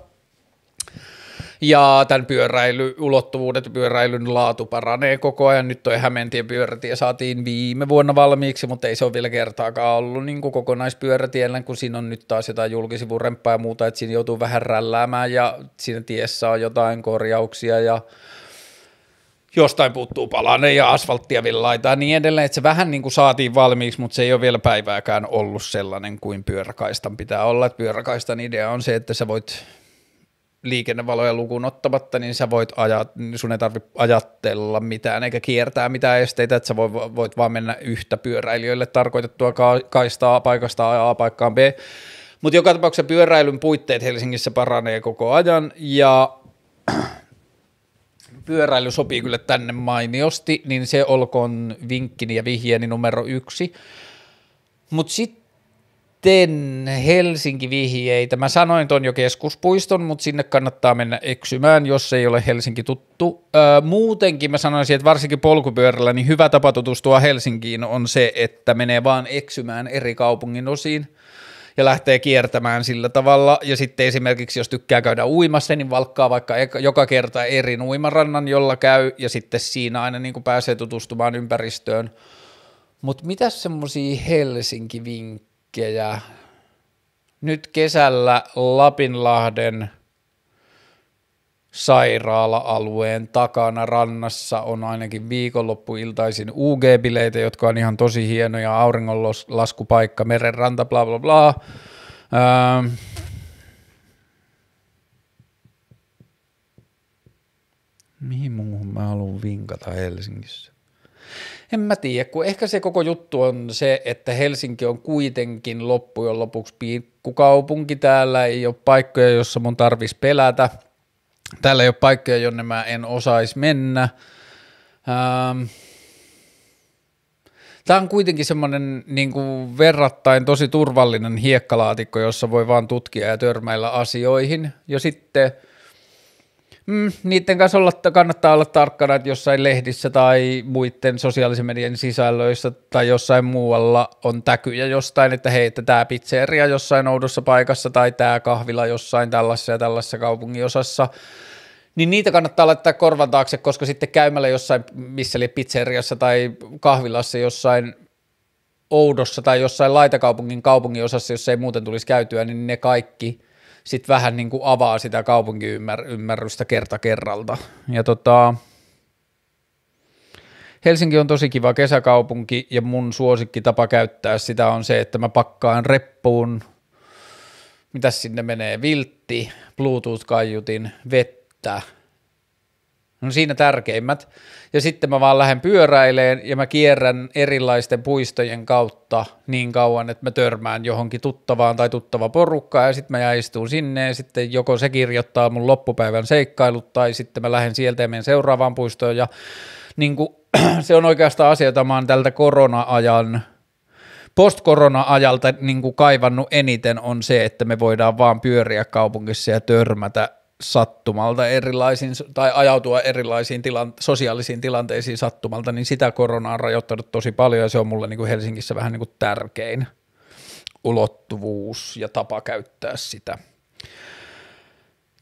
ja tämän pyöräilyulottuvuudet ja pyöräilyn laatu paranee koko ajan. Nyt tuo Hämentien pyörätie saatiin viime vuonna valmiiksi, mutta ei se ole vielä kertaakaan ollut niin kuin kokonaispyörätiellä, kun siinä on nyt taas jotain julkisivurempaa ja muuta, että siinä joutuu vähän rälläämään ja siinä tiessä on jotain korjauksia ja jostain puuttuu palanen ja asfalttia villaitaa ja niin edelleen, että se vähän niin kuin saatiin valmiiksi, mutta se ei ole vielä päivääkään ollut sellainen kuin pyöräkaistan pitää olla. että pyöräkaistan idea on se, että sä voit liikennevaloja lukuun ottamatta, niin sä voit ajaa, sun ei tarvitse ajatella mitään eikä kiertää mitään esteitä, että sä voit, voit vaan mennä yhtä pyöräilijöille tarkoitettua kaistaa paikasta A paikkaan B. Mutta joka tapauksessa pyöräilyn puitteet Helsingissä paranee koko ajan ja pyöräily sopii kyllä tänne mainiosti, niin se olkoon vinkkini ja vihjeeni numero yksi. Mutta sitten sitten Helsinki-vihjeitä. Mä sanoin ton jo keskuspuiston, mutta sinne kannattaa mennä eksymään, jos ei ole Helsinki tuttu. Öö, muutenkin mä sanoisin, että varsinkin polkupyörällä niin hyvä tapa tutustua Helsinkiin on se, että menee vaan eksymään eri kaupungin osiin ja lähtee kiertämään sillä tavalla. Ja sitten esimerkiksi, jos tykkää käydä uimassa, niin valkkaa vaikka joka kerta eri uimarannan, jolla käy, ja sitten siinä aina niin kuin pääsee tutustumaan ympäristöön. Mutta mitä semmoisia Helsinki-vinkkejä? riskejä. Nyt kesällä Lapinlahden sairaala-alueen takana rannassa on ainakin viikonloppuiltaisin UG-bileitä, jotka on ihan tosi hienoja, auringonlaskupaikka, merenranta, bla bla bla. Öö, mihin muuhun mä haluan vinkata Helsingissä? en mä tiedä, kun ehkä se koko juttu on se, että Helsinki on kuitenkin loppujen lopuksi pikkukaupunki, täällä ei ole paikkoja, jossa mun tarvis pelätä, täällä ei ole paikkoja, jonne mä en osaisi mennä. Ähm. Tämä on kuitenkin semmoinen niin kuin verrattain tosi turvallinen hiekkalaatikko, jossa voi vaan tutkia ja törmäillä asioihin. Ja sitten – mm, niiden kanssa olla, kannattaa olla tarkkana, että jossain lehdissä tai muiden sosiaalisen median sisällöissä tai jossain muualla on täkyjä jostain, että hei, että tämä pizzeria jossain oudossa paikassa tai tämä kahvila jossain tällaisessa ja tällaisessa kaupunginosassa, niin niitä kannattaa laittaa korvan taakse, koska sitten käymällä jossain, missä oli pizzeriassa tai kahvilassa jossain oudossa tai jossain laitakaupungin kaupunginosassa, jos ei muuten tulisi käytyä, niin ne kaikki – sitten vähän niin kuin avaa sitä kaupunkiymmärrystä kerta kerralta. Ja tota, Helsinki on tosi kiva kesäkaupunki ja mun suosikki tapa käyttää sitä on se, että mä pakkaan reppuun, mitä sinne menee, viltti, Bluetooth-kaiutin, vettä, No siinä tärkeimmät. Ja sitten mä vaan lähden pyöräileen ja mä kierrän erilaisten puistojen kautta niin kauan, että mä törmään johonkin tuttavaan tai tuttava porukkaan ja sitten mä istuun sinne ja sitten joko se kirjoittaa mun loppupäivän seikkailut tai sitten mä lähden sieltä ja menen seuraavaan puistoon ja niin kun, se on oikeastaan asia, jota mä oon tältä korona-ajan post-korona-ajalta niin kaivannut eniten on se, että me voidaan vaan pyöriä kaupungissa ja törmätä sattumalta erilaisiin tai ajautua erilaisiin tilan, sosiaalisiin tilanteisiin sattumalta, niin sitä korona on rajoittanut tosi paljon ja se on mulle niin kuin Helsingissä vähän niin kuin tärkein ulottuvuus ja tapa käyttää sitä.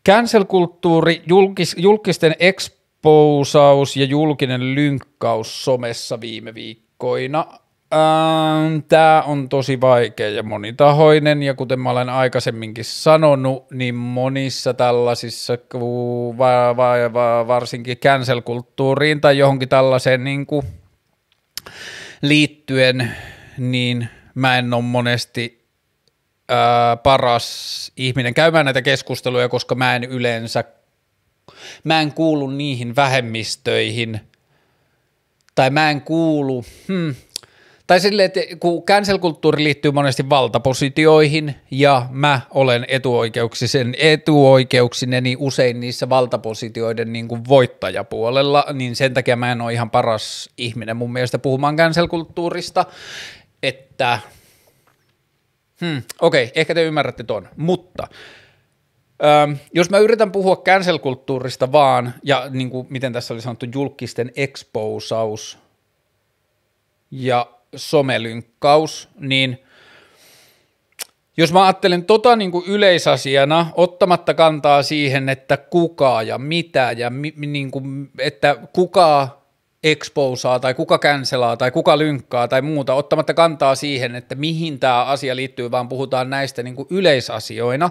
Cancel-kulttuuri, julkis, julkisten exposaus ja julkinen lynkkaus somessa viime viikkoina – Ähm, Tämä on tosi vaikea ja monitahoinen, ja kuten mä olen aikaisemminkin sanonut, niin monissa tällaisissa, varsinkin cancel-kulttuuriin tai johonkin tällaiseen niin kuin liittyen, niin mä en ole monesti paras ihminen käymään näitä keskusteluja, koska mä en yleensä, mä en kuulu niihin vähemmistöihin, tai mä en kuulu, hmm, tai silleen, että kun cancel-kulttuuri liittyy monesti valtapositioihin ja mä olen etuoikeuksisen, etuoikeuksinen, niin usein niissä valtapositioiden niin kuin voittajapuolella, niin sen takia mä en ole ihan paras ihminen mun mielestä puhumaan cancel-kulttuurista, että hmm, okei, okay, ehkä te ymmärrätte ton, mutta Öö, jos mä yritän puhua cancel-kulttuurista vaan, ja niin kuin miten tässä oli sanottu, julkisten exposaus ja somelynkkaus, niin jos mä ajattelen tota niin kuin yleisasiana, ottamatta kantaa siihen, että kuka ja mitä ja mi, niin kuin, että kuka exposaa tai kuka känselaa tai kuka lynkkaa tai muuta, ottamatta kantaa siihen, että mihin tämä asia liittyy, vaan puhutaan näistä niin kuin yleisasioina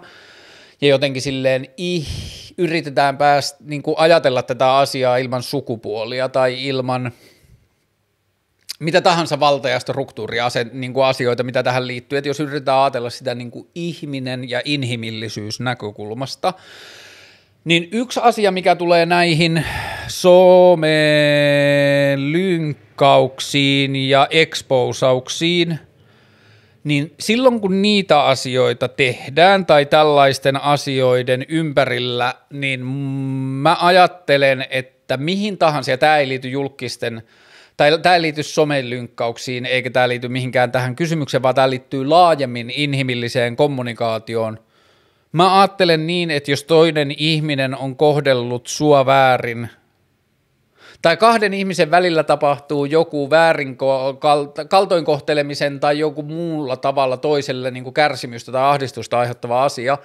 ja jotenkin silleen ih, yritetään päästä, niin kuin ajatella tätä asiaa ilman sukupuolia tai ilman mitä tahansa valtajasta struktuuria niin kuin asioita, mitä tähän liittyy. Että jos yritetään ajatella sitä niin kuin ihminen ja inhimillisyys näkökulmasta, niin yksi asia, mikä tulee näihin lynkkauksiin ja exposauksiin, niin silloin kun niitä asioita tehdään tai tällaisten asioiden ympärillä, niin mä ajattelen, että mihin tahansa, ja tämä ei liity julkisten – tämä ei liity somen lynkkauksiin eikä tämä liity mihinkään tähän kysymykseen, vaan tämä liittyy laajemmin inhimilliseen kommunikaatioon. Mä ajattelen niin, että jos toinen ihminen on kohdellut sua väärin – tai kahden ihmisen välillä tapahtuu joku väärin kaltoinkohtelemisen tai joku muulla tavalla toiselle niin kuin kärsimystä tai ahdistusta aiheuttava asia,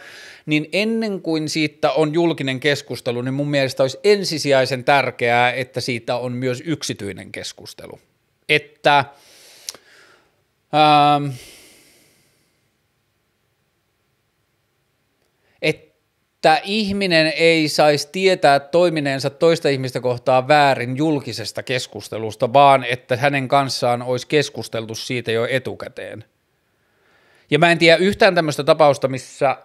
niin ennen kuin siitä on julkinen keskustelu, niin mun mielestä olisi ensisijaisen tärkeää, että siitä on myös yksityinen keskustelu. Että... Ähm, että ihminen ei saisi tietää toimineensa toista ihmistä kohtaa väärin julkisesta keskustelusta, vaan että hänen kanssaan olisi keskusteltu siitä jo etukäteen. Ja mä en tiedä yhtään tämmöistä tapausta, missä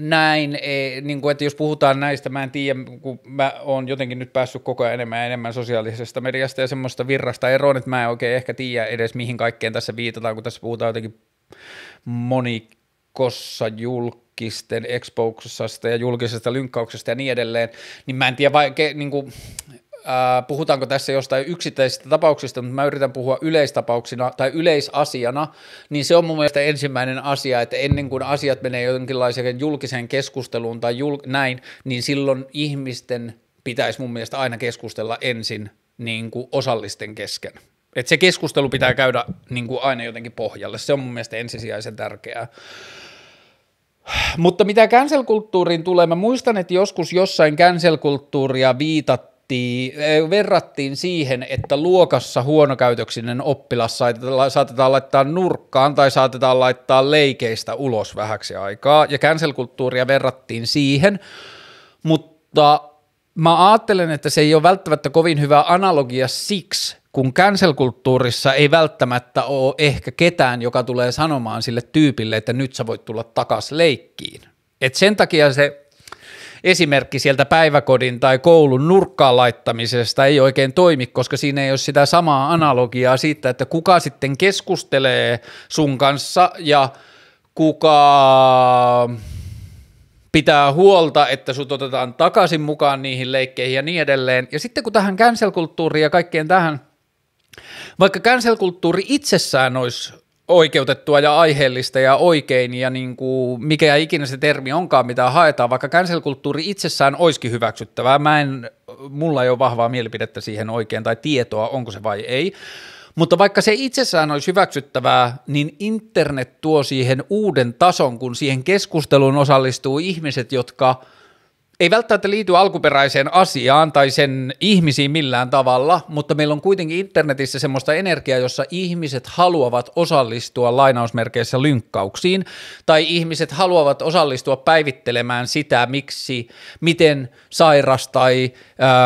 näin, ei, niin kuin, että jos puhutaan näistä, mä en tiedä, kun mä oon jotenkin nyt päässyt koko ajan enemmän ja enemmän sosiaalisesta mediasta ja semmoista virrasta eroon, että mä en oikein ehkä tiedä edes mihin kaikkeen tässä viitataan, kun tässä puhutaan jotenkin monikossa julk julkisten expouksesta ja julkisesta lynkkauksesta ja niin edelleen, niin mä en tiedä, vai, ke, niin kuin, äh, puhutaanko tässä jostain yksittäisistä tapauksista, mutta mä yritän puhua yleistapauksina tai yleisasiana, niin se on mun mielestä ensimmäinen asia, että ennen kuin asiat menee jonkinlaiseen julkiseen keskusteluun tai jul- näin, niin silloin ihmisten pitäisi mun mielestä aina keskustella ensin niin kuin osallisten kesken. Et se keskustelu pitää käydä niin kuin aina jotenkin pohjalle. Se on mun mielestä ensisijaisen tärkeää. Mutta mitä cancelkulttuuriin tulee, mä muistan, että joskus jossain cancelkulttuuria viitattiin, eh, verrattiin siihen, että luokassa huonokäytöksinen oppilas saatetaan laittaa nurkkaan tai saatetaan laittaa leikeistä ulos vähäksi aikaa, ja cancelkulttuuria verrattiin siihen, mutta mä ajattelen, että se ei ole välttämättä kovin hyvä analogia siksi, kun cancel-kulttuurissa ei välttämättä ole ehkä ketään, joka tulee sanomaan sille tyypille, että nyt sä voit tulla takas leikkiin. Et sen takia se esimerkki sieltä päiväkodin tai koulun nurkkaan laittamisesta ei oikein toimi, koska siinä ei ole sitä samaa analogiaa siitä, että kuka sitten keskustelee sun kanssa ja kuka pitää huolta, että sut otetaan takaisin mukaan niihin leikkeihin ja niin edelleen. Ja sitten kun tähän cancel ja kaikkeen tähän – vaikka kanselkulttuuri itsessään olisi oikeutettua ja aiheellista ja oikein ja niin kuin mikä ikinä se termi onkaan, mitä haetaan, vaikka kanselkulttuuri itsessään olisikin hyväksyttävää. Mä en, mulla ei ole vahvaa mielipidettä siihen oikein tai tietoa, onko se vai ei. Mutta vaikka se itsessään olisi hyväksyttävää, niin internet tuo siihen uuden tason, kun siihen keskusteluun osallistuu ihmiset, jotka – ei välttämättä liity alkuperäiseen asiaan tai sen ihmisiin millään tavalla, mutta meillä on kuitenkin internetissä semmoista energiaa, jossa ihmiset haluavat osallistua lainausmerkeissä lynkkauksiin, tai ihmiset haluavat osallistua päivittelemään sitä, miksi, miten sairas tai...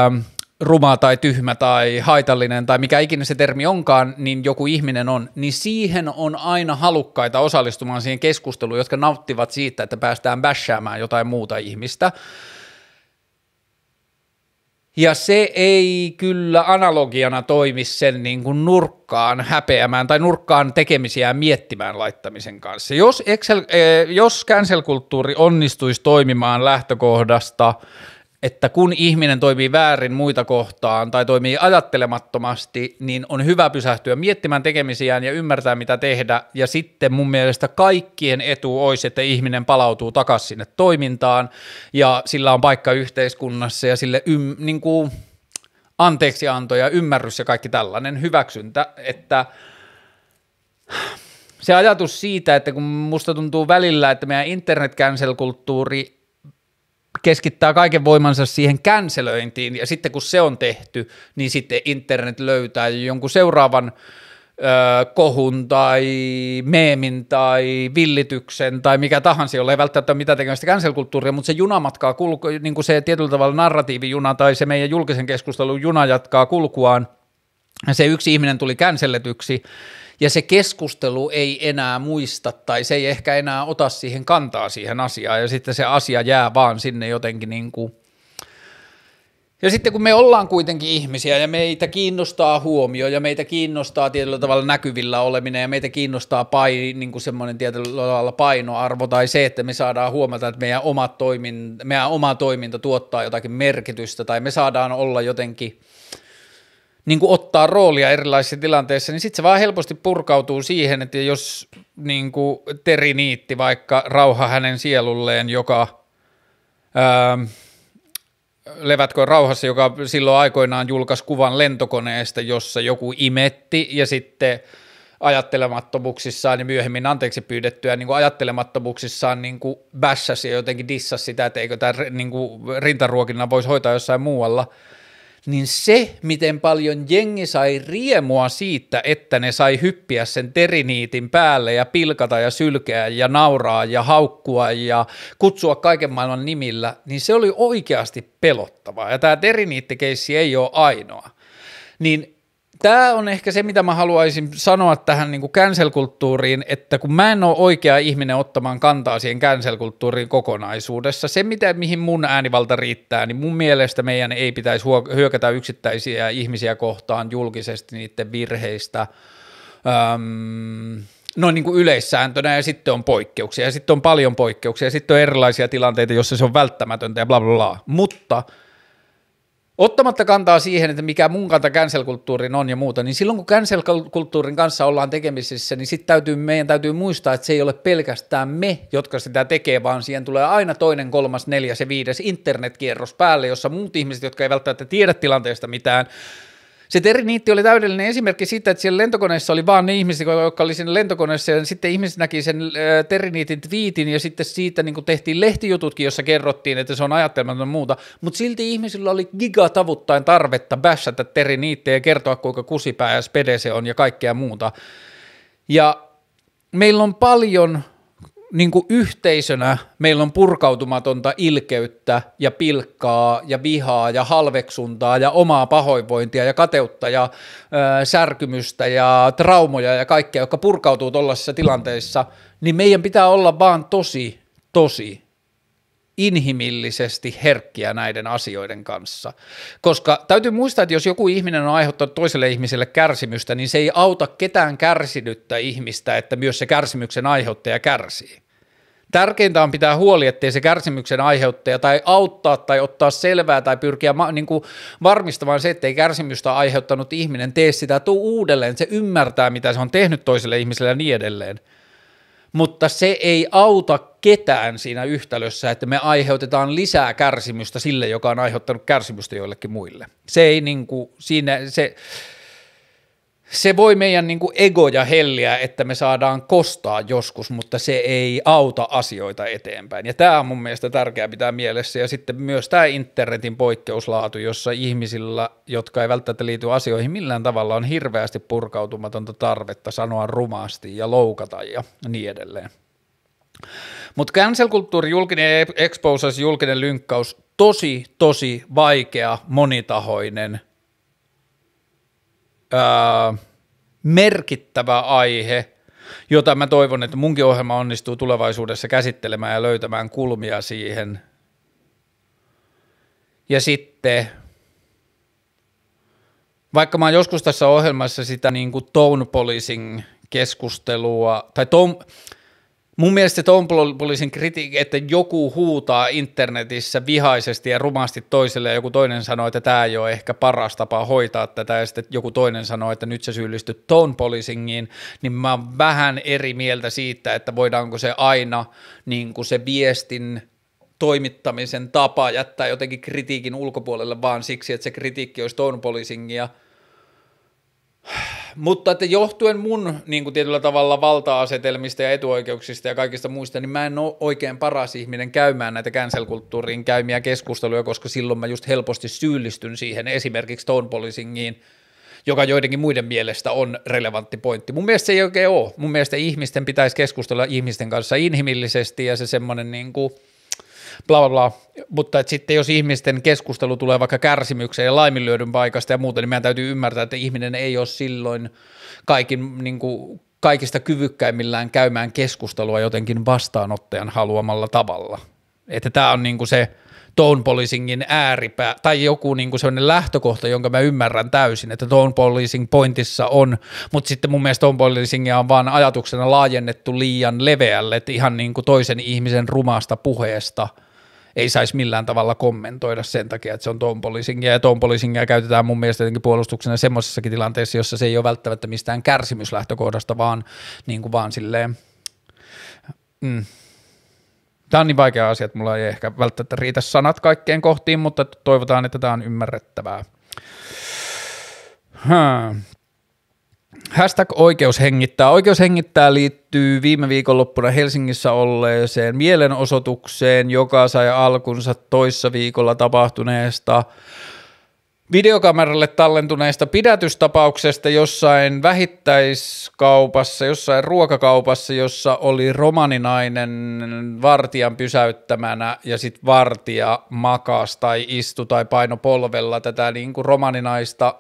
Ähm, ruma tai tyhmä tai haitallinen tai mikä ikinä se termi onkaan, niin joku ihminen on, niin siihen on aina halukkaita osallistumaan siihen keskusteluun, jotka nauttivat siitä, että päästään bäshäämään jotain muuta ihmistä ja se ei kyllä analogiana toimi sen niin kuin nurkkaan häpeämään tai nurkkaan tekemisiä miettimään laittamisen kanssa. Jos, Excel, eh, jos cancel-kulttuuri onnistuisi toimimaan lähtökohdasta – että kun ihminen toimii väärin muita kohtaan tai toimii ajattelemattomasti, niin on hyvä pysähtyä miettimään tekemisiään ja ymmärtää, mitä tehdä. Ja sitten mun mielestä kaikkien etu olisi, että ihminen palautuu takaisin sinne toimintaan ja sillä on paikka yhteiskunnassa ja sille ym, niin kuin anteeksianto ja ymmärrys ja kaikki tällainen hyväksyntä, että se ajatus siitä, että kun musta tuntuu välillä, että meidän internet cancel-kulttuuri keskittää kaiken voimansa siihen känselöintiin, ja sitten kun se on tehty, niin sitten internet löytää jonkun seuraavan ö, kohun tai meemin tai villityksen tai mikä tahansa, jolla ei välttämättä ole mitään tekemistä känselkulttuuria, mutta se juna matkaa, kulku, niin kuin se tietyllä tavalla narratiivijuna tai se meidän julkisen keskustelun juna jatkaa kulkuaan, se yksi ihminen tuli känselletyksi, ja se keskustelu ei enää muista tai se ei ehkä enää ota siihen kantaa siihen asiaan ja sitten se asia jää vaan sinne jotenkin niin kuin ja sitten kun me ollaan kuitenkin ihmisiä ja meitä kiinnostaa huomio ja meitä kiinnostaa tietyllä tavalla näkyvillä oleminen ja meitä kiinnostaa pain, niin kuin semmoinen tietyllä tavalla painoarvo tai se, että me saadaan huomata, että meidän oma, toimin, meidän oma toiminta tuottaa jotakin merkitystä tai me saadaan olla jotenkin – niin kuin ottaa roolia erilaisissa tilanteissa, niin sitten se vaan helposti purkautuu siihen, että jos niin kuin teriniitti vaikka rauha hänen sielulleen, joka... ää, ähm, Levätkö rauhassa, joka silloin aikoinaan julkaisi kuvan lentokoneesta, jossa joku imetti ja sitten ajattelemattomuuksissaan ja myöhemmin anteeksi pyydettyä niin kuin ajattelemattomuuksissaan niin kuin bässäsi ja jotenkin dissasi sitä, että eikö tämä niin kuin rintaruokinnan voisi hoitaa jossain muualla – niin se, miten paljon jengi sai riemua siitä, että ne sai hyppiä sen teriniitin päälle ja pilkata ja sylkeä ja nauraa ja haukkua ja kutsua kaiken maailman nimillä, niin se oli oikeasti pelottavaa. Ja tämä teriniittikeissi ei ole ainoa. Niin tämä on ehkä se, mitä mä haluaisin sanoa tähän niin cancel-kulttuuriin, että kun mä en ole oikea ihminen ottamaan kantaa siihen cancel-kulttuuriin kokonaisuudessa, se mitä, mihin mun äänivalta riittää, niin mun mielestä meidän ei pitäisi hyökätä yksittäisiä ihmisiä kohtaan julkisesti niiden virheistä, öm, noin niin kuin yleissääntönä ja sitten on poikkeuksia ja sitten on paljon poikkeuksia ja sitten on erilaisia tilanteita, joissa se on välttämätöntä ja bla bla bla, mutta – Ottamatta kantaa siihen, että mikä mun kanta cancel on ja muuta, niin silloin kun cancel kanssa ollaan tekemisissä, niin sitten täytyy, meidän täytyy muistaa, että se ei ole pelkästään me, jotka sitä tekee, vaan siihen tulee aina toinen, kolmas, neljäs ja viides internetkierros päälle, jossa muut ihmiset, jotka ei välttämättä tiedä tilanteesta mitään, se terniitti oli täydellinen esimerkki siitä, että siellä lentokoneessa oli vaan ne ihmiset, jotka oli siinä lentokoneessa, ja sitten ihmiset näki sen äh, terniitin twiitin, ja sitten siitä niin kuin tehtiin lehtijututkin, jossa kerrottiin, että se on ajattelematon muuta, mutta silti ihmisillä oli gigatavuttain tarvetta bässätä terniittiä ja kertoa, kuinka kusipää ja spede se on ja kaikkea muuta. Ja meillä on paljon niin kuin yhteisönä meillä on purkautumatonta ilkeyttä ja pilkkaa ja vihaa ja halveksuntaa ja omaa pahoinvointia ja kateutta ja ö, särkymystä ja traumoja ja kaikkea, jotka purkautuu tuollaisissa tilanteissa, niin meidän pitää olla vaan tosi, tosi inhimillisesti herkkiä näiden asioiden kanssa. Koska täytyy muistaa, että jos joku ihminen on aiheuttanut toiselle ihmiselle kärsimystä, niin se ei auta ketään kärsinyttä ihmistä, että myös se kärsimyksen aiheuttaja kärsii. Tärkeintä on pitää huoli, ettei se kärsimyksen aiheuttaja tai auttaa tai ottaa selvää tai pyrkiä niin kuin varmistamaan se, ettei kärsimystä aiheuttanut ihminen tee sitä, tuu uudelleen, se ymmärtää, mitä se on tehnyt toiselle ihmiselle ja niin edelleen. Mutta se ei auta ketään siinä yhtälössä, että me aiheutetaan lisää kärsimystä sille, joka on aiheuttanut kärsimystä joillekin muille. Se ei niin kuin, siinä, se, se voi meidän niin egoja helliä, että me saadaan kostaa joskus, mutta se ei auta asioita eteenpäin. Ja tämä on mun mielestä tärkeää pitää mielessä. Ja sitten myös tämä internetin poikkeuslaatu, jossa ihmisillä, jotka ei välttämättä liity asioihin millään tavalla, on hirveästi purkautumatonta tarvetta sanoa rumaasti ja loukata ja niin edelleen. Mutta cancel-kulttuuri, julkinen e- expose, julkinen lynkkaus, tosi, tosi vaikea, monitahoinen – merkittävä aihe, jota mä toivon, että munkin ohjelma onnistuu tulevaisuudessa käsittelemään ja löytämään kulmia siihen. Ja sitten, vaikka mä oon joskus tässä ohjelmassa sitä niin kuin tone policing keskustelua, tai tone, Mun mielestä Tompolisin kritiikki, että joku huutaa internetissä vihaisesti ja rumasti toiselle ja joku toinen sanoo, että tämä ei ole ehkä paras tapa hoitaa tätä ja sitten joku toinen sanoo, että nyt sä syyllistyt Tompolisingiin, niin mä oon vähän eri mieltä siitä, että voidaanko se aina niin kuin se viestin toimittamisen tapa jättää jotenkin kritiikin ulkopuolelle vaan siksi, että se kritiikki olisi tone policingia – mutta että johtuen mun niin kuin tietyllä tavalla valta-asetelmista ja etuoikeuksista ja kaikista muista, niin mä en ole oikein paras ihminen käymään näitä cancel käymiä keskusteluja, koska silloin mä just helposti syyllistyn siihen esimerkiksi tone policingiin, joka joidenkin muiden mielestä on relevantti pointti. Mun mielestä se ei oikein ole. Mun mielestä ihmisten pitäisi keskustella ihmisten kanssa inhimillisesti ja se semmoinen niin kuin – bla bla bla. Mutta että sitten jos ihmisten keskustelu tulee vaikka kärsimykseen ja laiminlyödyn paikasta ja muuta, niin meidän täytyy ymmärtää, että ihminen ei ole silloin kaikin, niin kuin, kaikista kyvykkäimmillään käymään keskustelua jotenkin vastaanottajan haluamalla tavalla. Että tämä on niin kuin se tone policingin ääripää, tai joku niin kuin sellainen lähtökohta, jonka mä ymmärrän täysin, että tone policing pointissa on, mutta sitten mun mielestä tone policingia on vaan ajatuksena laajennettu liian leveälle, että ihan niin kuin toisen ihmisen rumasta puheesta ei saisi millään tavalla kommentoida sen takia, että se on tone policingia, ja tone policingia käytetään mun mielestä jotenkin puolustuksena semmoisessakin tilanteessa, jossa se ei ole välttämättä mistään kärsimyslähtökohdasta, vaan niin kuin vaan silleen, mm, Tämä on niin vaikea asia, että mulla ei ehkä välttämättä riitä sanat kaikkeen kohtiin, mutta toivotaan, että tämä on ymmärrettävää. Hmm. Hashtag oikeus hengittää. Oikeus hengittää liittyy viime viikonloppuna Helsingissä olleeseen mielenosoitukseen, joka sai alkunsa toissa viikolla tapahtuneesta videokameralle tallentuneista pidätystapauksesta jossain vähittäiskaupassa, jossain ruokakaupassa, jossa oli romaninainen vartijan pysäyttämänä ja sitten vartija makas tai istu tai paino polvella tätä niin kuin romaninaista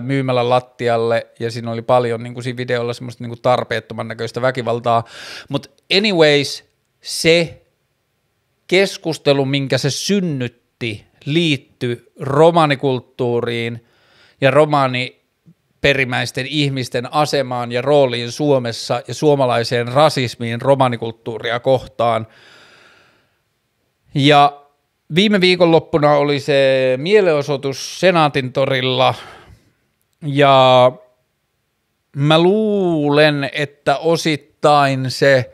myymällä lattialle ja siinä oli paljon niin kuin siinä videolla semmoista niin kuin tarpeettoman näköistä väkivaltaa, mutta anyways se keskustelu, minkä se synnytti liitty romanikulttuuriin ja romani perimäisten ihmisten asemaan ja rooliin Suomessa ja suomalaiseen rasismiin romanikulttuuria kohtaan. Ja viime viikonloppuna oli se mielenosoitus Senaatin torilla ja mä luulen, että osittain se –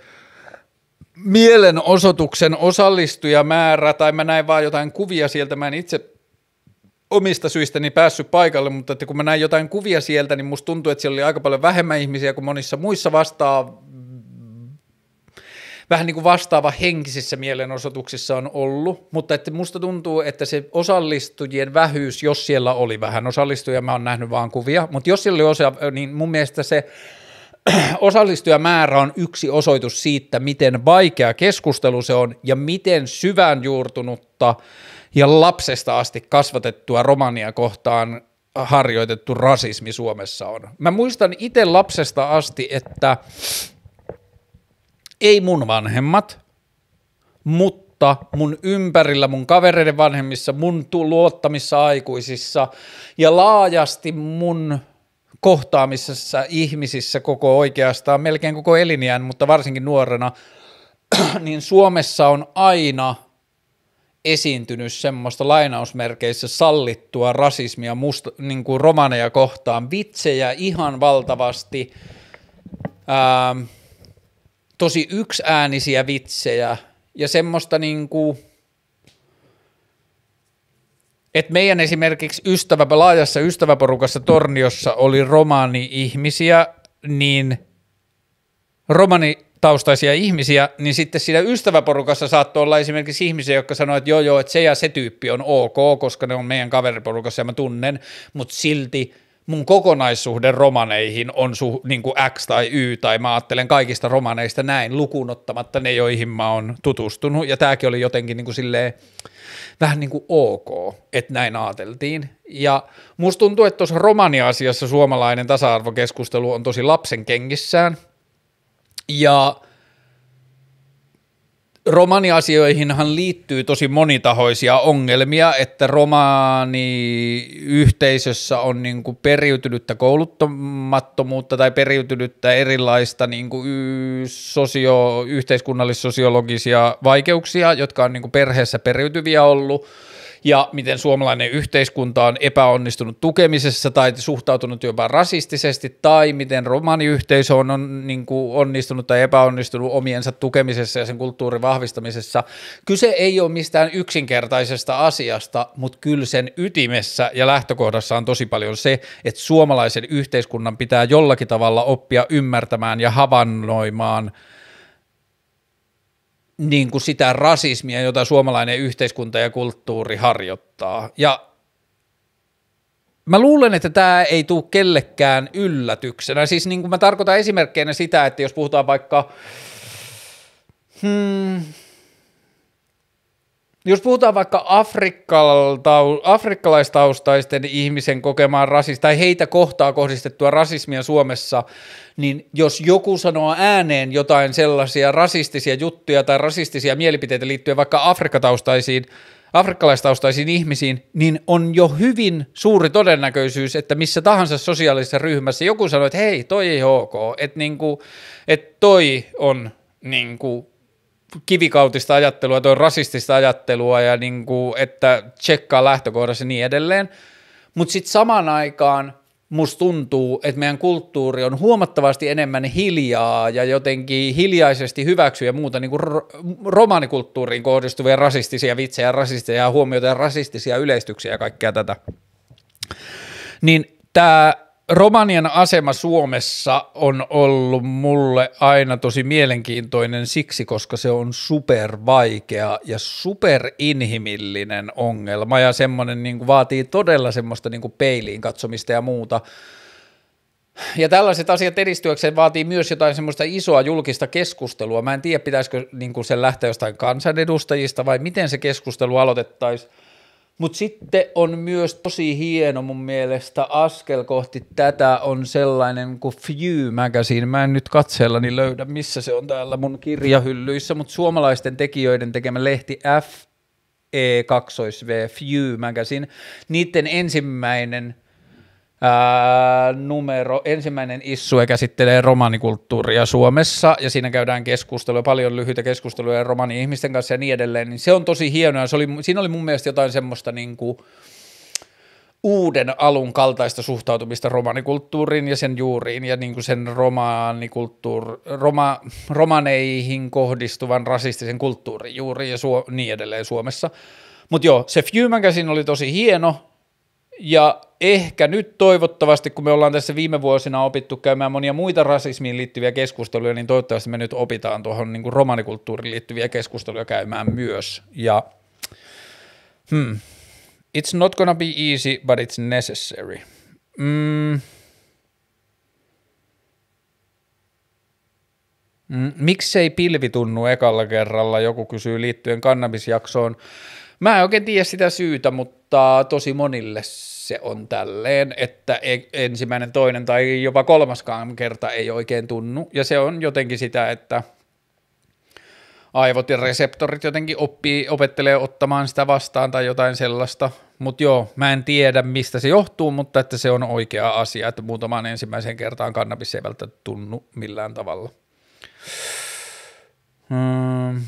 mielenosoituksen osallistujamäärä, tai mä näin vaan jotain kuvia sieltä, mä en itse omista syistäni niin päässyt paikalle, mutta että kun mä näin jotain kuvia sieltä, niin musta tuntui, että siellä oli aika paljon vähemmän ihmisiä kuin monissa muissa vastaa vähän niin kuin vastaava henkisissä mielenosoituksissa on ollut, mutta että musta tuntuu, että se osallistujien vähyys, jos siellä oli vähän osallistujia, mä oon nähnyt vaan kuvia, mutta jos siellä oli osa, niin mun mielestä se osallistujamäärä on yksi osoitus siitä, miten vaikea keskustelu se on ja miten syvään juurtunutta ja lapsesta asti kasvatettua romania kohtaan harjoitettu rasismi Suomessa on. Mä muistan itse lapsesta asti, että ei mun vanhemmat, mutta mun ympärillä, mun kavereiden vanhemmissa, mun luottamissa aikuisissa ja laajasti mun kohtaamisessa ihmisissä koko oikeastaan, melkein koko eliniän, mutta varsinkin nuorena, niin Suomessa on aina esiintynyt semmoista lainausmerkeissä sallittua rasismia musta, niin kuin romaneja kohtaan, vitsejä ihan valtavasti, ää, tosi yksiäänisiä vitsejä ja semmoista niin kuin, et meidän esimerkiksi ystävä, laajassa ystäväporukassa Torniossa oli romaani-ihmisiä, niin romanitaustaisia ihmisiä, niin sitten siinä ystäväporukassa saattoi olla esimerkiksi ihmisiä, jotka sanoi, että joo joo, että se ja se tyyppi on ok, koska ne on meidän kaveriporukassa ja mä tunnen, mutta silti mun kokonaissuhde romaneihin on su, niin kuin X tai Y, tai mä ajattelen kaikista romaneista näin, lukuun ottamatta ne, joihin mä oon tutustunut, ja tämäkin oli jotenkin niin kuin silleen, vähän niin kuin ok, että näin ajateltiin. Ja musta tuntuu, että tuossa Romania-asiassa suomalainen tasa-arvokeskustelu on tosi lapsen kengissään. Ja romaniasioihinhan liittyy tosi monitahoisia ongelmia, että romaaniyhteisössä on niin kuin periytynyttä kouluttamattomuutta tai periytynyttä erilaista niin kuin y- sosio- yhteiskunnallis-sosiologisia vaikeuksia, jotka on niin kuin perheessä periytyviä ollut – ja miten suomalainen yhteiskunta on epäonnistunut tukemisessa tai suhtautunut jopa rasistisesti tai miten romaniyhteisö on, on niin kuin onnistunut tai epäonnistunut omiensa tukemisessa ja sen kulttuurin vahvistamisessa. Kyse ei ole mistään yksinkertaisesta asiasta, mutta kyllä sen ytimessä ja lähtökohdassa on tosi paljon se, että suomalaisen yhteiskunnan pitää jollakin tavalla oppia ymmärtämään ja havainnoimaan – niin kuin sitä rasismia, jota suomalainen yhteiskunta ja kulttuuri harjoittaa. Ja mä luulen, että tämä ei tule kellekään yllätyksenä. Siis niin kuin mä tarkoitan esimerkkeinä sitä, että jos puhutaan vaikka... Hmm, jos puhutaan vaikka afrikkalaistaustaisten ihmisen kokemaan rasismia tai heitä kohtaa kohdistettua rasismia Suomessa, niin jos joku sanoo ääneen jotain sellaisia rasistisia juttuja tai rasistisia mielipiteitä liittyen vaikka afrikkataustaisiin, afrikkalaistaustaisiin ihmisiin, niin on jo hyvin suuri todennäköisyys, että missä tahansa sosiaalisessa ryhmässä joku sanoo, että hei, toi ei ok, että niinku, et toi on niinku kivikautista ajattelua, tuo rasistista ajattelua ja niin kuin, että tsekkaa lähtökohdassa ja niin edelleen. Mutta sitten samaan aikaan musta tuntuu, että meidän kulttuuri on huomattavasti enemmän hiljaa ja jotenkin hiljaisesti hyväksyy ja muuta niin kuin romaanikulttuuriin kohdistuvia rasistisia vitsejä, rasistisia huomioita ja rasistisia yleistyksiä ja kaikkea tätä. Niin tämä Romanian asema Suomessa on ollut mulle aina tosi mielenkiintoinen siksi, koska se on supervaikea ja superinhimillinen ongelma ja semmoinen niin kuin vaatii todella semmoista niin kuin peiliin katsomista ja muuta. Ja tällaiset asiat edistyäkseen vaatii myös jotain semmoista isoa julkista keskustelua. Mä en tiedä, pitäisikö niin kuin sen lähteä jostain kansanedustajista vai miten se keskustelu aloitettaisiin mutta sitten on myös tosi hieno mun mielestä askel kohti tätä on sellainen kuin Few Magazine. Mä en nyt katsellani löydä, missä se on täällä mun kirjahyllyissä, mutta suomalaisten tekijöiden tekemä lehti F E2V Few Magazine, niiden ensimmäinen – Ää, numero, ensimmäinen issue käsittelee romanikulttuuria Suomessa ja siinä käydään keskustelua, paljon lyhyitä keskusteluja romani-ihmisten kanssa ja niin edelleen, niin se on tosi hienoa. Se oli, siinä oli mun mielestä jotain semmoista niin kuin, uuden alun kaltaista suhtautumista romanikulttuuriin ja sen juuriin ja niin kuin sen romaanikulttuur, roma, romaneihin kohdistuvan rasistisen kulttuurin juuriin ja suo, niin edelleen Suomessa. Mutta joo, se Fjumankäsin oli tosi hieno ja ehkä nyt toivottavasti, kun me ollaan tässä viime vuosina opittu käymään monia muita rasismiin liittyviä keskusteluja, niin toivottavasti me nyt opitaan tuohon niin kuin romanikulttuuriin liittyviä keskusteluja käymään myös. Ja hmm, it's not gonna be easy, but it's necessary. Mm. Mm, miksei pilvi tunnu ekalla kerralla, joku kysyy liittyen kannabisjaksoon. Mä en oikein tiedä sitä syytä, mutta tosi monille se on tälleen, että e, ensimmäinen, toinen tai jopa kolmaskaan kerta ei oikein tunnu. Ja se on jotenkin sitä, että aivot ja reseptorit jotenkin oppii, opettelee ottamaan sitä vastaan tai jotain sellaista. Mutta joo, mä en tiedä mistä se johtuu, mutta että se on oikea asia, että muutamaan ensimmäiseen kertaan kannabis ei välttämättä tunnu millään tavalla. Hmm.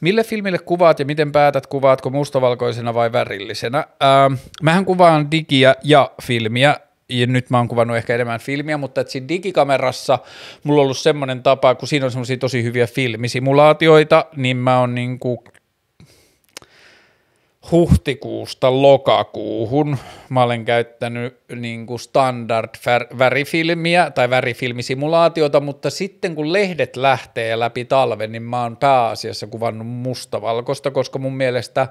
Mille filmille kuvaat ja miten päätät, kuvaatko mustavalkoisena vai värillisenä? Öö, mähän kuvaan digiä ja filmiä, ja nyt mä oon kuvannut ehkä enemmän filmiä, mutta et siinä digikamerassa mulla on ollut semmoinen tapa, kun siinä on semmoisia tosi hyviä filmisimulaatioita, niin mä oon niinku huhtikuusta lokakuuhun. Mä olen käyttänyt niin kuin standard värifilmiä tai värifilmisimulaatiota, mutta sitten kun lehdet lähtee läpi talven, niin mä oon pääasiassa kuvannut mustavalkosta, koska mun mielestä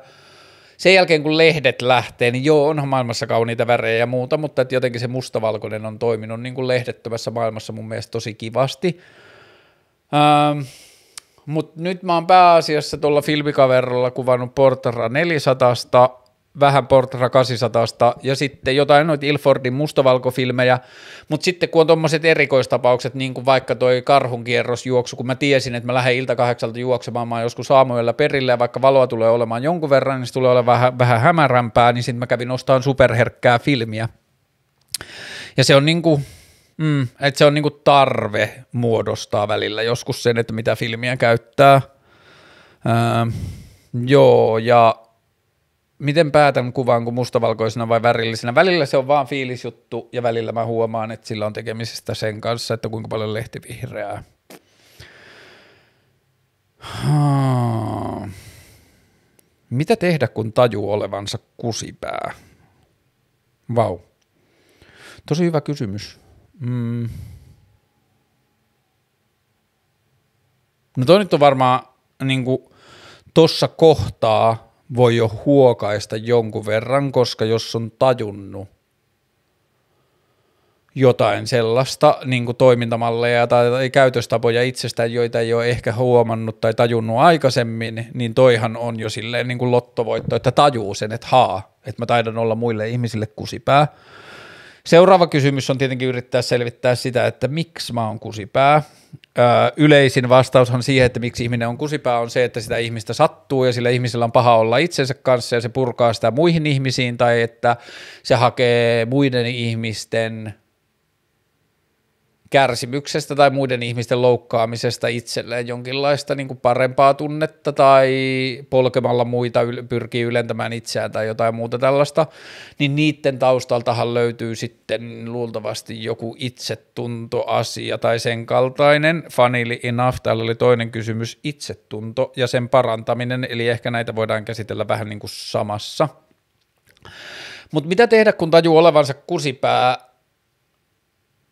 sen jälkeen kun lehdet lähtee, niin joo, onhan maailmassa kauniita värejä ja muuta, mutta että jotenkin se mustavalkoinen on toiminut niin kuin lehdettömässä maailmassa mun mielestä tosi kivasti. Ähm, mutta nyt mä oon pääasiassa tuolla filmikaverolla kuvannut Portra 400, vähän Portra 800 ja sitten jotain noita Ilfordin mustavalkofilmejä, mutta sitten kun on tuommoiset erikoistapaukset, niin kuin vaikka toi karhunkierrosjuoksu, kun mä tiesin, että mä lähden ilta kahdeksalta juoksemaan, mä oon joskus aamuyöllä perille ja vaikka valoa tulee olemaan jonkun verran, niin se tulee olemaan vähän, vähän hämärämpää, niin sitten mä kävin ostamaan superherkkää filmiä. Ja se on niin kuin, Mm, että se on niinku tarve muodostaa välillä joskus sen, että mitä filmiä käyttää. Öö, joo, ja miten päätän kuvaan kun mustavalkoisena vai värillisenä? Välillä se on vaan fiilisjuttu ja välillä mä huomaan, että sillä on tekemisestä sen kanssa, että kuinka paljon lehti vihreää. Mitä tehdä, kun tajuu olevansa kusipää? Vau. Wow. Tosi hyvä kysymys. Mm. No toi nyt on varmaan niin kuin, tossa kohtaa voi jo huokaista jonkun verran, koska jos on tajunnut jotain sellaista niin kuin toimintamalleja tai, tai käytöstapoja itsestään, joita ei ole ehkä huomannut tai tajunnut aikaisemmin, niin toihan on jo silleen niin kuin lottovoitto, että tajuu sen, että haa, että mä taidan olla muille ihmisille kusipää Seuraava kysymys on tietenkin yrittää selvittää sitä, että miksi mä oon kusipää. Öö, yleisin vastaushan siihen, että miksi ihminen on kusipää, on se, että sitä ihmistä sattuu ja sillä ihmisellä on paha olla itsensä kanssa ja se purkaa sitä muihin ihmisiin tai että se hakee muiden ihmisten kärsimyksestä tai muiden ihmisten loukkaamisesta itselleen jonkinlaista niin kuin parempaa tunnetta tai polkemalla muita yl- pyrkii ylentämään itseään tai jotain muuta tällaista, niin niiden taustaltahan löytyy sitten luultavasti joku itsetuntoasia tai sen kaltainen. Funnily enough, täällä oli toinen kysymys, itsetunto ja sen parantaminen, eli ehkä näitä voidaan käsitellä vähän niin kuin samassa. Mutta mitä tehdä, kun tajuu olevansa kusipää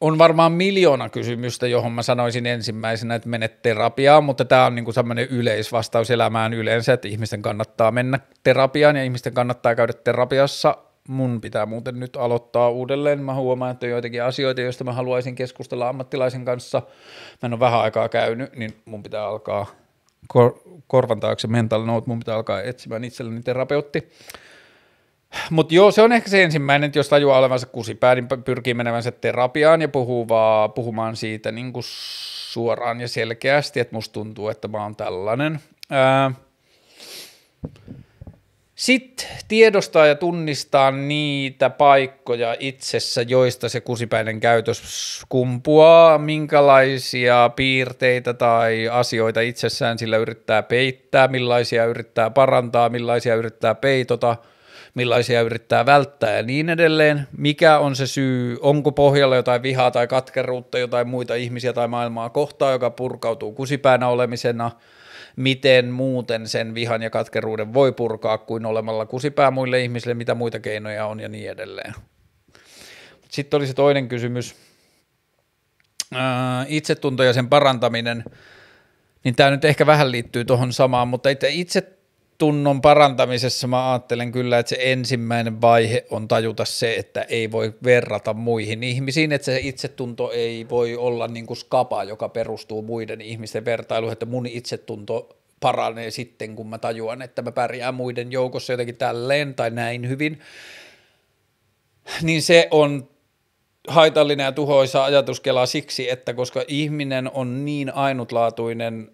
on varmaan miljoona kysymystä, johon mä sanoisin ensimmäisenä, että mene terapiaan, mutta tämä on niinku sellainen yleisvastaus elämään yleensä, että ihmisten kannattaa mennä terapiaan ja ihmisten kannattaa käydä terapiassa. Mun pitää muuten nyt aloittaa uudelleen. Mä huomaan, että on joitakin asioita, joista mä haluaisin keskustella ammattilaisen kanssa. Mä en ole vähän aikaa käynyt, niin mun pitää alkaa kor- korvan taakse mental note, mun pitää alkaa etsimään itselleni terapeutti. Mutta joo, se on ehkä se ensimmäinen, että jos tajuaa olevansa kusipää, niin pyrkii menevänsä terapiaan ja puhuu vaan, puhumaan siitä niin kuin suoraan ja selkeästi, että musta tuntuu, että mä oon tällainen. Ää, sitten tiedostaa ja tunnistaa niitä paikkoja itsessä, joista se kusipäinen käytös kumpuaa, minkälaisia piirteitä tai asioita itsessään sillä yrittää peittää, millaisia yrittää parantaa, millaisia yrittää peitota – millaisia yrittää välttää ja niin edelleen. Mikä on se syy, onko pohjalla jotain vihaa tai katkeruutta, jotain muita ihmisiä tai maailmaa kohtaa, joka purkautuu kusipäänä olemisena, miten muuten sen vihan ja katkeruuden voi purkaa kuin olemalla kusipää muille ihmisille, mitä muita keinoja on ja niin edelleen. Sitten oli se toinen kysymys, äh, itsetunto ja sen parantaminen, niin tämä nyt ehkä vähän liittyy tuohon samaan, mutta itse itsetunnon parantamisessa mä ajattelen kyllä, että se ensimmäinen vaihe on tajuta se, että ei voi verrata muihin ihmisiin, että se itsetunto ei voi olla niin kuin skapa, joka perustuu muiden ihmisten vertailuun, että mun itsetunto paranee sitten, kun mä tajuan, että mä pärjään muiden joukossa jotenkin tälleen tai näin hyvin, niin se on haitallinen ja tuhoisa ajatuskela siksi, että koska ihminen on niin ainutlaatuinen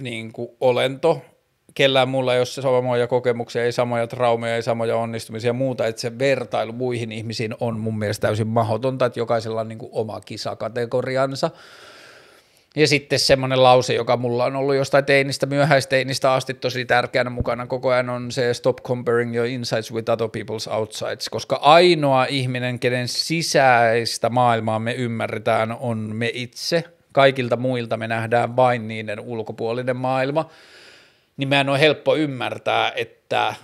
niin kuin olento, kellään mulla ei ole samoja kokemuksia, ei samoja traumeja, ei samoja onnistumisia ja muuta, että se vertailu muihin ihmisiin on mun mielestä täysin mahdotonta, että jokaisella on niin kuin oma kisakategoriansa. Ja sitten semmoinen lause, joka mulla on ollut jostain teinistä, myöhäisteinistä asti tosi tärkeänä mukana koko ajan on se stop comparing your insights with other people's outsides, koska ainoa ihminen, kenen sisäistä maailmaa me ymmärretään, on me itse. Kaikilta muilta me nähdään vain niiden ulkopuolinen maailma niin meidän on helppo ymmärtää, että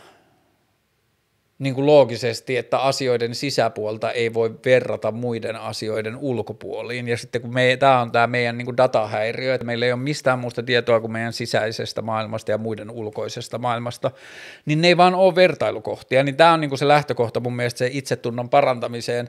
niin kuin loogisesti, että asioiden sisäpuolta ei voi verrata muiden asioiden ulkopuoliin. Ja sitten kun me, tämä on tämä meidän niin kuin datahäiriö, että meillä ei ole mistään muusta tietoa kuin meidän sisäisestä maailmasta ja muiden ulkoisesta maailmasta, niin ne ei vaan ole vertailukohtia. Niin tämä on niin kuin se lähtökohta mun mielestä se itsetunnon parantamiseen,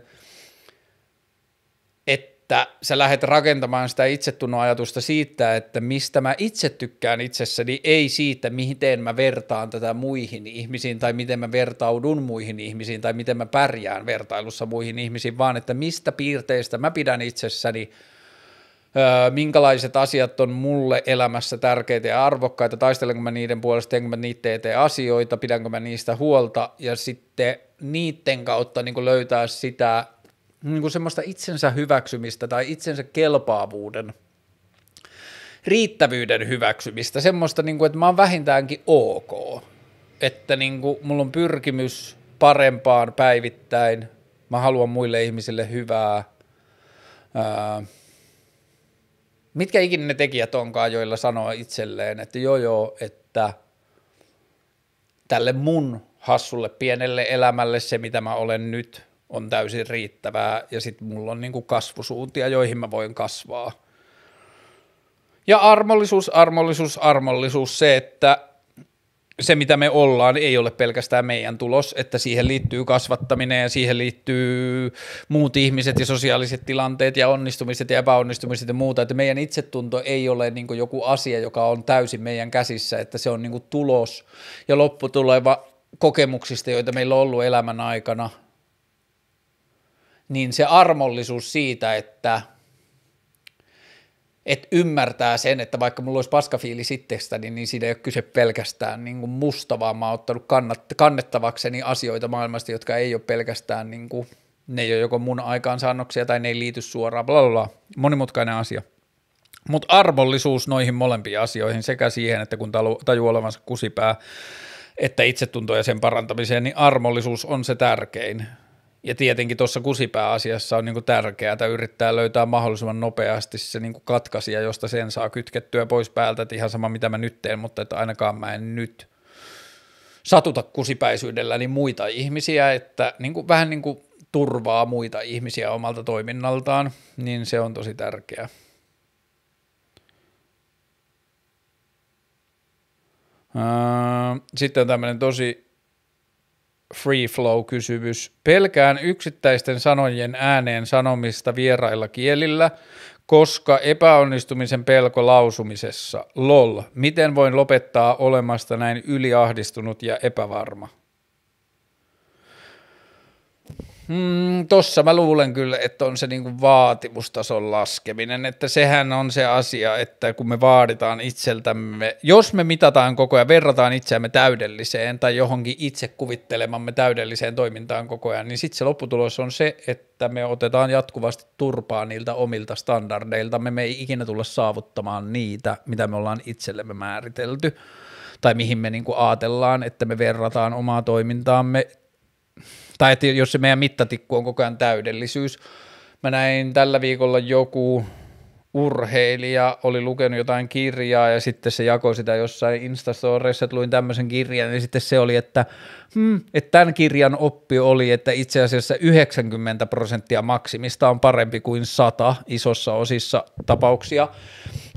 että että sä lähdet rakentamaan sitä itsetunnon ajatusta siitä, että mistä mä itse tykkään itsessäni, ei siitä, miten mä vertaan tätä muihin ihmisiin tai miten mä vertaudun muihin ihmisiin tai miten mä pärjään vertailussa muihin ihmisiin, vaan että mistä piirteistä mä pidän itsessäni, minkälaiset asiat on mulle elämässä tärkeitä ja arvokkaita, taistelenko mä niiden puolesta, teenkö mä niitä tee asioita, pidänkö mä niistä huolta ja sitten niiden kautta niin löytää sitä niin kuin semmoista itsensä hyväksymistä tai itsensä kelpaavuuden, riittävyyden hyväksymistä, semmoista, niin kuin, että mä oon vähintäänkin ok, että niin kuin, mulla on pyrkimys parempaan päivittäin, mä haluan muille ihmisille hyvää, ää, mitkä ikinä ne tekijät onkaan, joilla sanoo itselleen, että joo joo, että tälle mun hassulle pienelle elämälle se, mitä mä olen nyt, on täysin riittävää ja sitten mulla on niinku kasvusuuntia, joihin mä voin kasvaa. Ja armollisuus, armollisuus, armollisuus, se, että se mitä me ollaan ei ole pelkästään meidän tulos, että siihen liittyy kasvattaminen ja siihen liittyy muut ihmiset ja sosiaaliset tilanteet ja onnistumiset ja epäonnistumiset ja muuta, että meidän itsetunto ei ole niin joku asia, joka on täysin meidän käsissä, että se on niin tulos ja lopputuleva kokemuksista, joita meillä on ollut elämän aikana – niin se armollisuus siitä, että et ymmärtää sen, että vaikka mulla olisi paskafiili sitten, niin siinä ei ole kyse pelkästään niin kuin musta, vaan mä oon ottanut kannat, kannettavakseni asioita maailmasta, jotka ei ole pelkästään, niin kuin, ne ei ole joko mun aikaansaannoksia tai ne ei liity suoraan, bla bla bla. monimutkainen asia. Mutta arvollisuus noihin molempiin asioihin, sekä siihen, että kun tajuu olevansa kusipää, että itsetuntoja sen parantamiseen, niin armollisuus on se tärkein. Ja tietenkin tuossa kusipääasiassa on niin tärkeää että yrittää löytää mahdollisimman nopeasti se niin katkaisija, josta sen saa kytkettyä pois päältä, että ihan sama mitä mä nyt teen, mutta että ainakaan mä en nyt satuta kusipäisyydelläni niin muita ihmisiä, että niin kuin, vähän niin kuin turvaa muita ihmisiä omalta toiminnaltaan, niin se on tosi tärkeää. Sitten on tämmöinen tosi free flow-kysymys. Pelkään yksittäisten sanojen ääneen sanomista vierailla kielillä, koska epäonnistumisen pelko lausumisessa. Lol, miten voin lopettaa olemasta näin yliahdistunut ja epävarma? Mm, tossa mä luulen kyllä, että on se niinku vaatimustason laskeminen, että sehän on se asia, että kun me vaaditaan itseltämme, jos me mitataan koko ajan, verrataan itseämme täydelliseen tai johonkin itse kuvittelemamme täydelliseen toimintaan koko ajan, niin sitten se lopputulos on se, että me otetaan jatkuvasti turpaa niiltä omilta standardeiltamme, me ei ikinä tulla saavuttamaan niitä, mitä me ollaan itsellemme määritelty tai mihin me niinku ajatellaan, että me verrataan omaa toimintaamme tai että jos se meidän mittatikku on koko ajan täydellisyys. Mä näin tällä viikolla joku urheilija oli lukenut jotain kirjaa ja sitten se jakoi sitä jossain Instastoreissa, että luin tämmöisen kirjan, niin sitten se oli, että, hmm, että tämän kirjan oppi oli, että itse asiassa 90 prosenttia maksimista on parempi kuin 100 isossa osissa tapauksia.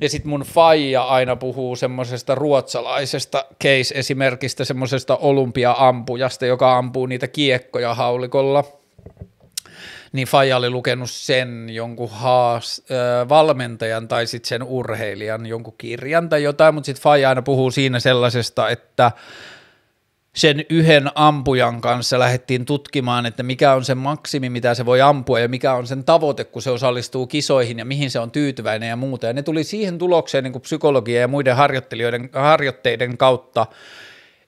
Ja sitten mun faija aina puhuu semmoisesta ruotsalaisesta case-esimerkistä, semmoisesta olympia-ampujasta, joka ampuu niitä kiekkoja haulikolla – niin Faija oli lukenut sen jonkun haas, äh, valmentajan tai sitten sen urheilijan jonkun kirjan tai jotain, mutta sitten Faija aina puhuu siinä sellaisesta, että sen yhden ampujan kanssa lähdettiin tutkimaan, että mikä on se maksimi, mitä se voi ampua ja mikä on sen tavoite, kun se osallistuu kisoihin ja mihin se on tyytyväinen ja muuta. Ja ne tuli siihen tulokseen niin psykologia ja muiden harjoittelijoiden, harjoitteiden kautta,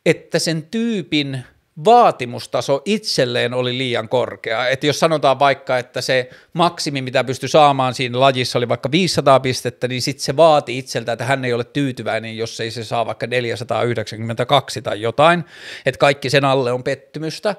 että sen tyypin – vaatimustaso itselleen oli liian korkea. Että jos sanotaan vaikka, että se maksimi, mitä pystyi saamaan siinä lajissa, oli vaikka 500 pistettä, niin sitten se vaati itseltä, että hän ei ole tyytyväinen, jos ei se saa vaikka 492 tai jotain, että kaikki sen alle on pettymystä,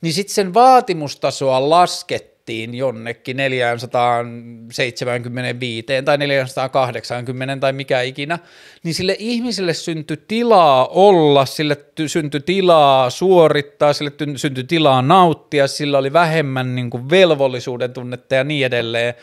niin sitten sen vaatimustasoa laskettiin laskettiin jonnekin 475 tai 480 tai mikä ikinä, niin sille ihmiselle syntyi tilaa olla, sille ty- syntyi tilaa suorittaa, sille ty- syntyi tilaa nauttia, sillä oli vähemmän niin kuin velvollisuuden tunnetta ja niin edelleen.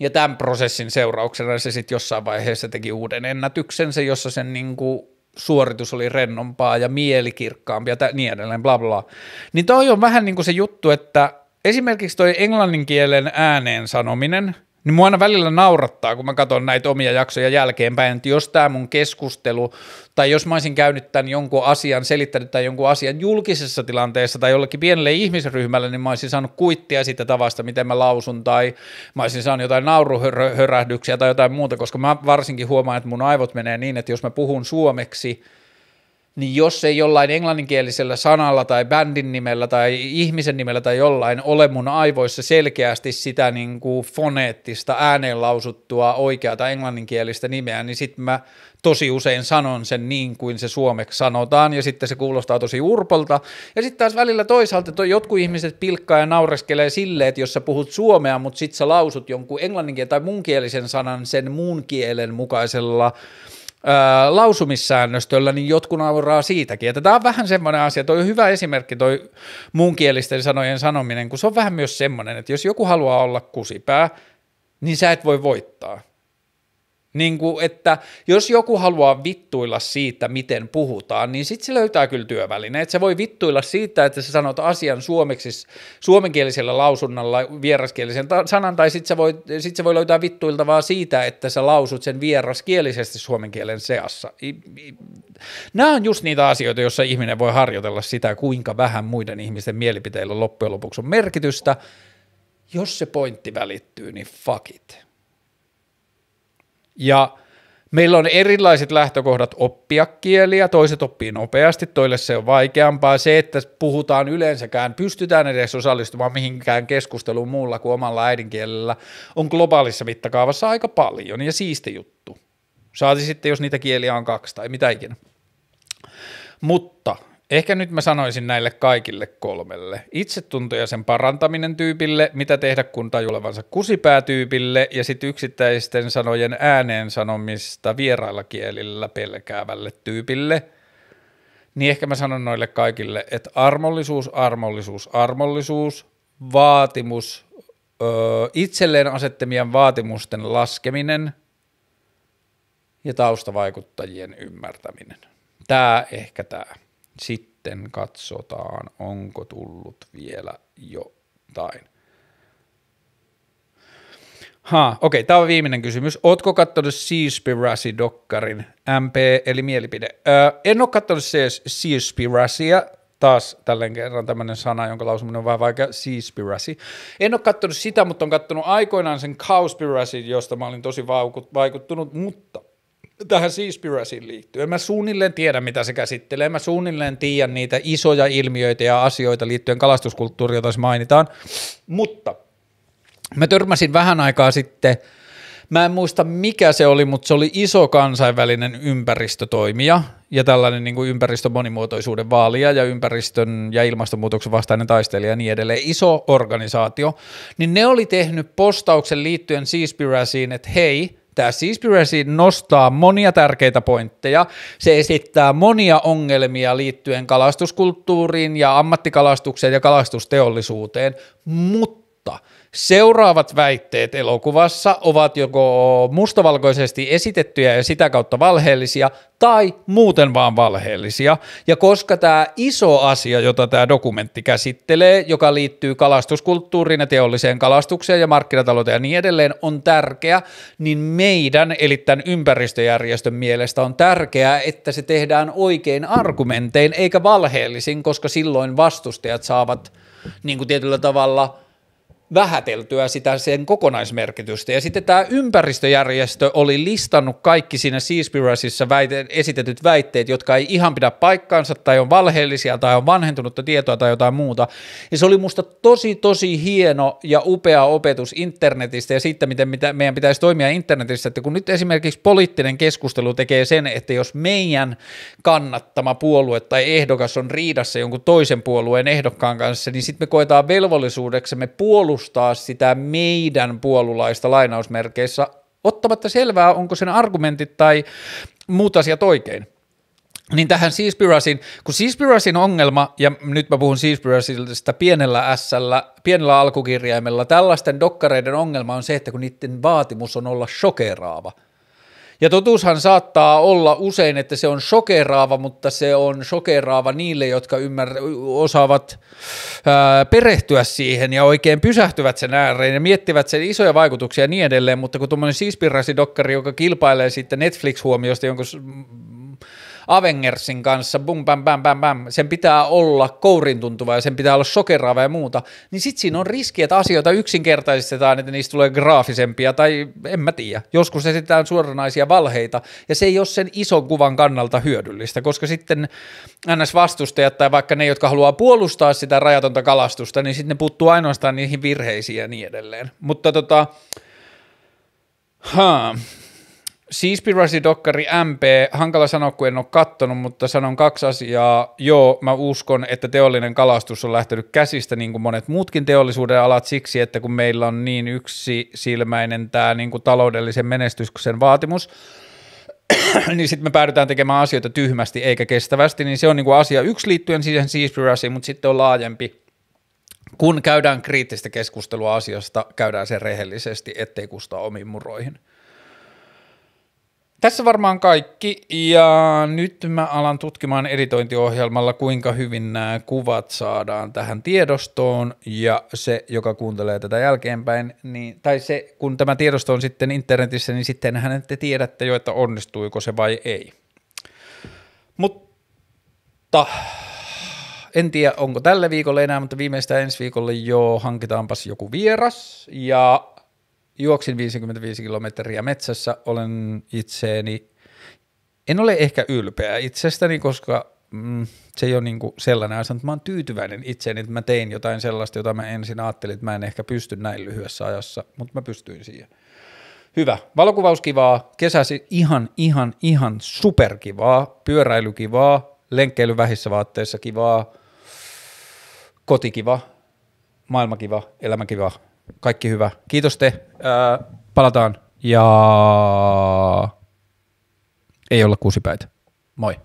Ja tämän prosessin seurauksena se sitten jossain vaiheessa teki uuden ennätyksensä, jossa sen niin kuin suoritus oli rennompaa ja mielikirkkaampi ja niin edelleen, bla bla. Niin toi on vähän niin kuin se juttu, että esimerkiksi toi englannin kielen ääneen sanominen, niin mua aina välillä naurattaa, kun mä katson näitä omia jaksoja jälkeenpäin, että jos tämä mun keskustelu, tai jos mä olisin käynyt tämän jonkun asian, selittänyt tämän jonkun asian julkisessa tilanteessa tai jollekin pienelle ihmisryhmälle, niin mä olisin saanut kuittia siitä tavasta, miten mä lausun, tai mä olisin saanut jotain nauruhörähdyksiä tai jotain muuta, koska mä varsinkin huomaan, että mun aivot menee niin, että jos mä puhun suomeksi – niin jos ei jollain englanninkielisellä sanalla tai bändin nimellä tai ihmisen nimellä tai jollain ole mun aivoissa selkeästi sitä niin kuin foneettista ääneen lausuttua oikeata englanninkielistä nimeä, niin sitten mä tosi usein sanon sen niin kuin se suomeksi sanotaan, ja sitten se kuulostaa tosi urpolta. Ja sitten taas välillä toisaalta toi jotkut ihmiset pilkkaa ja naureskelee sille, että jos sä puhut suomea, mutta sitten sä lausut jonkun englanninkielisen tai muunkielisen sanan sen muun kielen mukaisella lausumissäännöstöllä, niin jotkut nauraa siitäkin. Että tämä on vähän semmoinen asia, toi on hyvä esimerkki toi muunkielisten sanojen sanominen, kun se on vähän myös semmoinen, että jos joku haluaa olla kusipää, niin sä et voi voittaa. Niin kuin, että jos joku haluaa vittuilla siitä, miten puhutaan, niin sitten se löytää kyllä työvälineet. Se voi vittuilla siitä, että sä sanot asian suomeksi, suomenkielisellä lausunnalla vieraskielisen ta- sanan, tai sitten se, voi, sit se voi löytää vittuiltavaa siitä, että sä lausut sen vieraskielisesti suomen kielen seassa. I, i, nämä on just niitä asioita, joissa ihminen voi harjoitella sitä, kuinka vähän muiden ihmisten mielipiteillä loppujen lopuksi on merkitystä. Jos se pointti välittyy, niin fuck it. Ja meillä on erilaiset lähtökohdat oppia kieliä, toiset oppii nopeasti, toille se on vaikeampaa. Se, että puhutaan yleensäkään, pystytään edes osallistumaan mihinkään keskusteluun muulla kuin omalla äidinkielellä, on globaalissa mittakaavassa aika paljon ja siisti juttu. Saati sitten, jos niitä kieliä on kaksi tai mitä ikinä. Mutta Ehkä nyt mä sanoisin näille kaikille kolmelle. Itsetunto ja sen parantaminen tyypille, mitä tehdä kun tajulevansa kusipäätyypille ja sitten yksittäisten sanojen ääneen sanomista vierailla kielillä pelkäävälle tyypille. Niin ehkä mä sanon noille kaikille, että armollisuus, armollisuus, armollisuus, vaatimus, öö, itselleen asettamien vaatimusten laskeminen ja taustavaikuttajien ymmärtäminen. Tämä ehkä tämä. Sitten katsotaan, onko tullut vielä jotain. Ha, okei, okay, tämä on viimeinen kysymys. Ootko katsonut Seaspiracy-dokkarin MP, eli mielipide? Ö, en ole katsonut Seaspiracya, taas tälleen kerran tämmöinen sana, jonka lausuminen on vähän vaikea, Seaspiracy. En ole katsonut sitä, mutta on katsonut aikoinaan sen Cowspiracy, josta mä olin tosi vaikuttunut, mutta tähän Seaspiracyin liittyen. Mä suunnilleen tiedän, mitä se käsittelee. Mä suunnilleen tiedän niitä isoja ilmiöitä ja asioita liittyen kalastuskulttuuriin, joita mainitaan. Mutta mä törmäsin vähän aikaa sitten, mä en muista mikä se oli, mutta se oli iso kansainvälinen ympäristötoimija ja tällainen niin kuin ympäristön monimuotoisuuden vaalija ja ympäristön ja ilmastonmuutoksen vastainen taistelija ja niin edelleen, iso organisaatio, niin ne oli tehnyt postauksen liittyen Seaspiraciin, että hei, esittää, Seaspiracy nostaa monia tärkeitä pointteja, se esittää monia ongelmia liittyen kalastuskulttuuriin ja ammattikalastukseen ja kalastusteollisuuteen, mutta – Seuraavat väitteet elokuvassa ovat joko mustavalkoisesti esitettyjä ja sitä kautta valheellisia tai muuten vaan valheellisia. Ja koska tämä iso asia, jota tämä dokumentti käsittelee, joka liittyy kalastuskulttuuriin ja teolliseen kalastukseen ja markkinatalouteen ja niin edelleen, on tärkeä, niin meidän, eli tämän ympäristöjärjestön mielestä on tärkeää, että se tehdään oikein argumentein eikä valheellisin, koska silloin vastustajat saavat niin kuin tietyllä tavalla – vähäteltyä sitä sen kokonaismerkitystä. Ja sitten tämä ympäristöjärjestö oli listannut kaikki siinä Seaspiracyssä esitetyt väitteet, jotka ei ihan pidä paikkaansa tai on valheellisia tai on vanhentunutta tietoa tai jotain muuta. Ja se oli musta tosi tosi hieno ja upea opetus internetistä ja siitä, miten mitä meidän pitäisi toimia internetissä. Että kun nyt esimerkiksi poliittinen keskustelu tekee sen, että jos meidän kannattama puolue tai ehdokas on riidassa jonkun toisen puolueen ehdokkaan kanssa, niin sitten me koetaan velvollisuudeksemme puolustaa puolustaa sitä meidän puolulaista lainausmerkeissä ottamatta selvää, onko sen argumentit tai muut asiat oikein. Niin tähän Seaspiracyin, kun Seaspiracyin ongelma, ja nyt mä puhun Seaspiracylista pienellä s pienellä alkukirjaimella, tällaisten dokkareiden ongelma on se, että kun niiden vaatimus on olla shokeraava – ja totuushan saattaa olla usein, että se on shokeraava, mutta se on shokeraava niille, jotka ymmär- osaavat ää, perehtyä siihen ja oikein pysähtyvät sen ääreen ja miettivät sen isoja vaikutuksia ja niin edelleen, mutta kun tuommoinen siispirasidokkari, joka kilpailee sitten Netflix-huomiosta jonkun Avengersin kanssa, bum bam bam bam bam, sen pitää olla kourin tuntuva ja sen pitää olla sokeraava ja muuta, niin sitten siinä on riski, että asioita yksinkertaistetaan, että niistä tulee graafisempia tai en mä tiedä. Joskus esitetään suoranaisia valheita ja se ei ole sen ison kuvan kannalta hyödyllistä, koska sitten NS-vastustajat tai vaikka ne, jotka haluaa puolustaa sitä rajatonta kalastusta, niin sitten ne puuttuu ainoastaan niihin virheisiin ja niin edelleen. Mutta tota, Huh. Seaspiracy-dokkari MP, hankala sanoa, kun en ole kattonut, mutta sanon kaksi asiaa. Joo, mä uskon, että teollinen kalastus on lähtenyt käsistä, niin kuin monet muutkin teollisuuden alat, siksi, että kun meillä on niin yksi silmäinen tämä niin kuin taloudellisen menestyksen vaatimus, niin sitten me päädytään tekemään asioita tyhmästi eikä kestävästi, niin se on niin kuin asia yksi liittyen siihen Seaspiracy, mutta sitten on laajempi kun käydään kriittistä keskustelua asiasta, käydään se rehellisesti, ettei kusta omiin muroihin. Tässä varmaan kaikki, ja nyt mä alan tutkimaan editointiohjelmalla, kuinka hyvin nämä kuvat saadaan tähän tiedostoon, ja se, joka kuuntelee tätä jälkeenpäin, niin, tai se, kun tämä tiedosto on sitten internetissä, niin sittenhän te tiedätte jo, että onnistuiko se vai ei. Mutta en tiedä, onko tälle viikolle enää, mutta viimeistään ensi viikolle jo hankitaanpas joku vieras, ja Juoksin 55 kilometriä metsässä, olen itseeni, en ole ehkä ylpeä itsestäni, koska mm, se ei ole niin kuin sellainen asia, että mä oon tyytyväinen itseeni, että mä tein jotain sellaista, jota mä ensin ajattelin, että mä en ehkä pysty näin lyhyessä ajassa, mutta mä pystyin siihen. Hyvä. Valokuvaus kivaa, Kesäsi ihan, ihan, ihan superkivaa, pyöräily kivaa, lenkkeily vähissä vaatteissa kivaa, kotikiva, maailmakiva, elämäkiva, kaikki hyvä. Kiitos te. Ää, palataan. Ja ei olla kuusipäitä. Moi.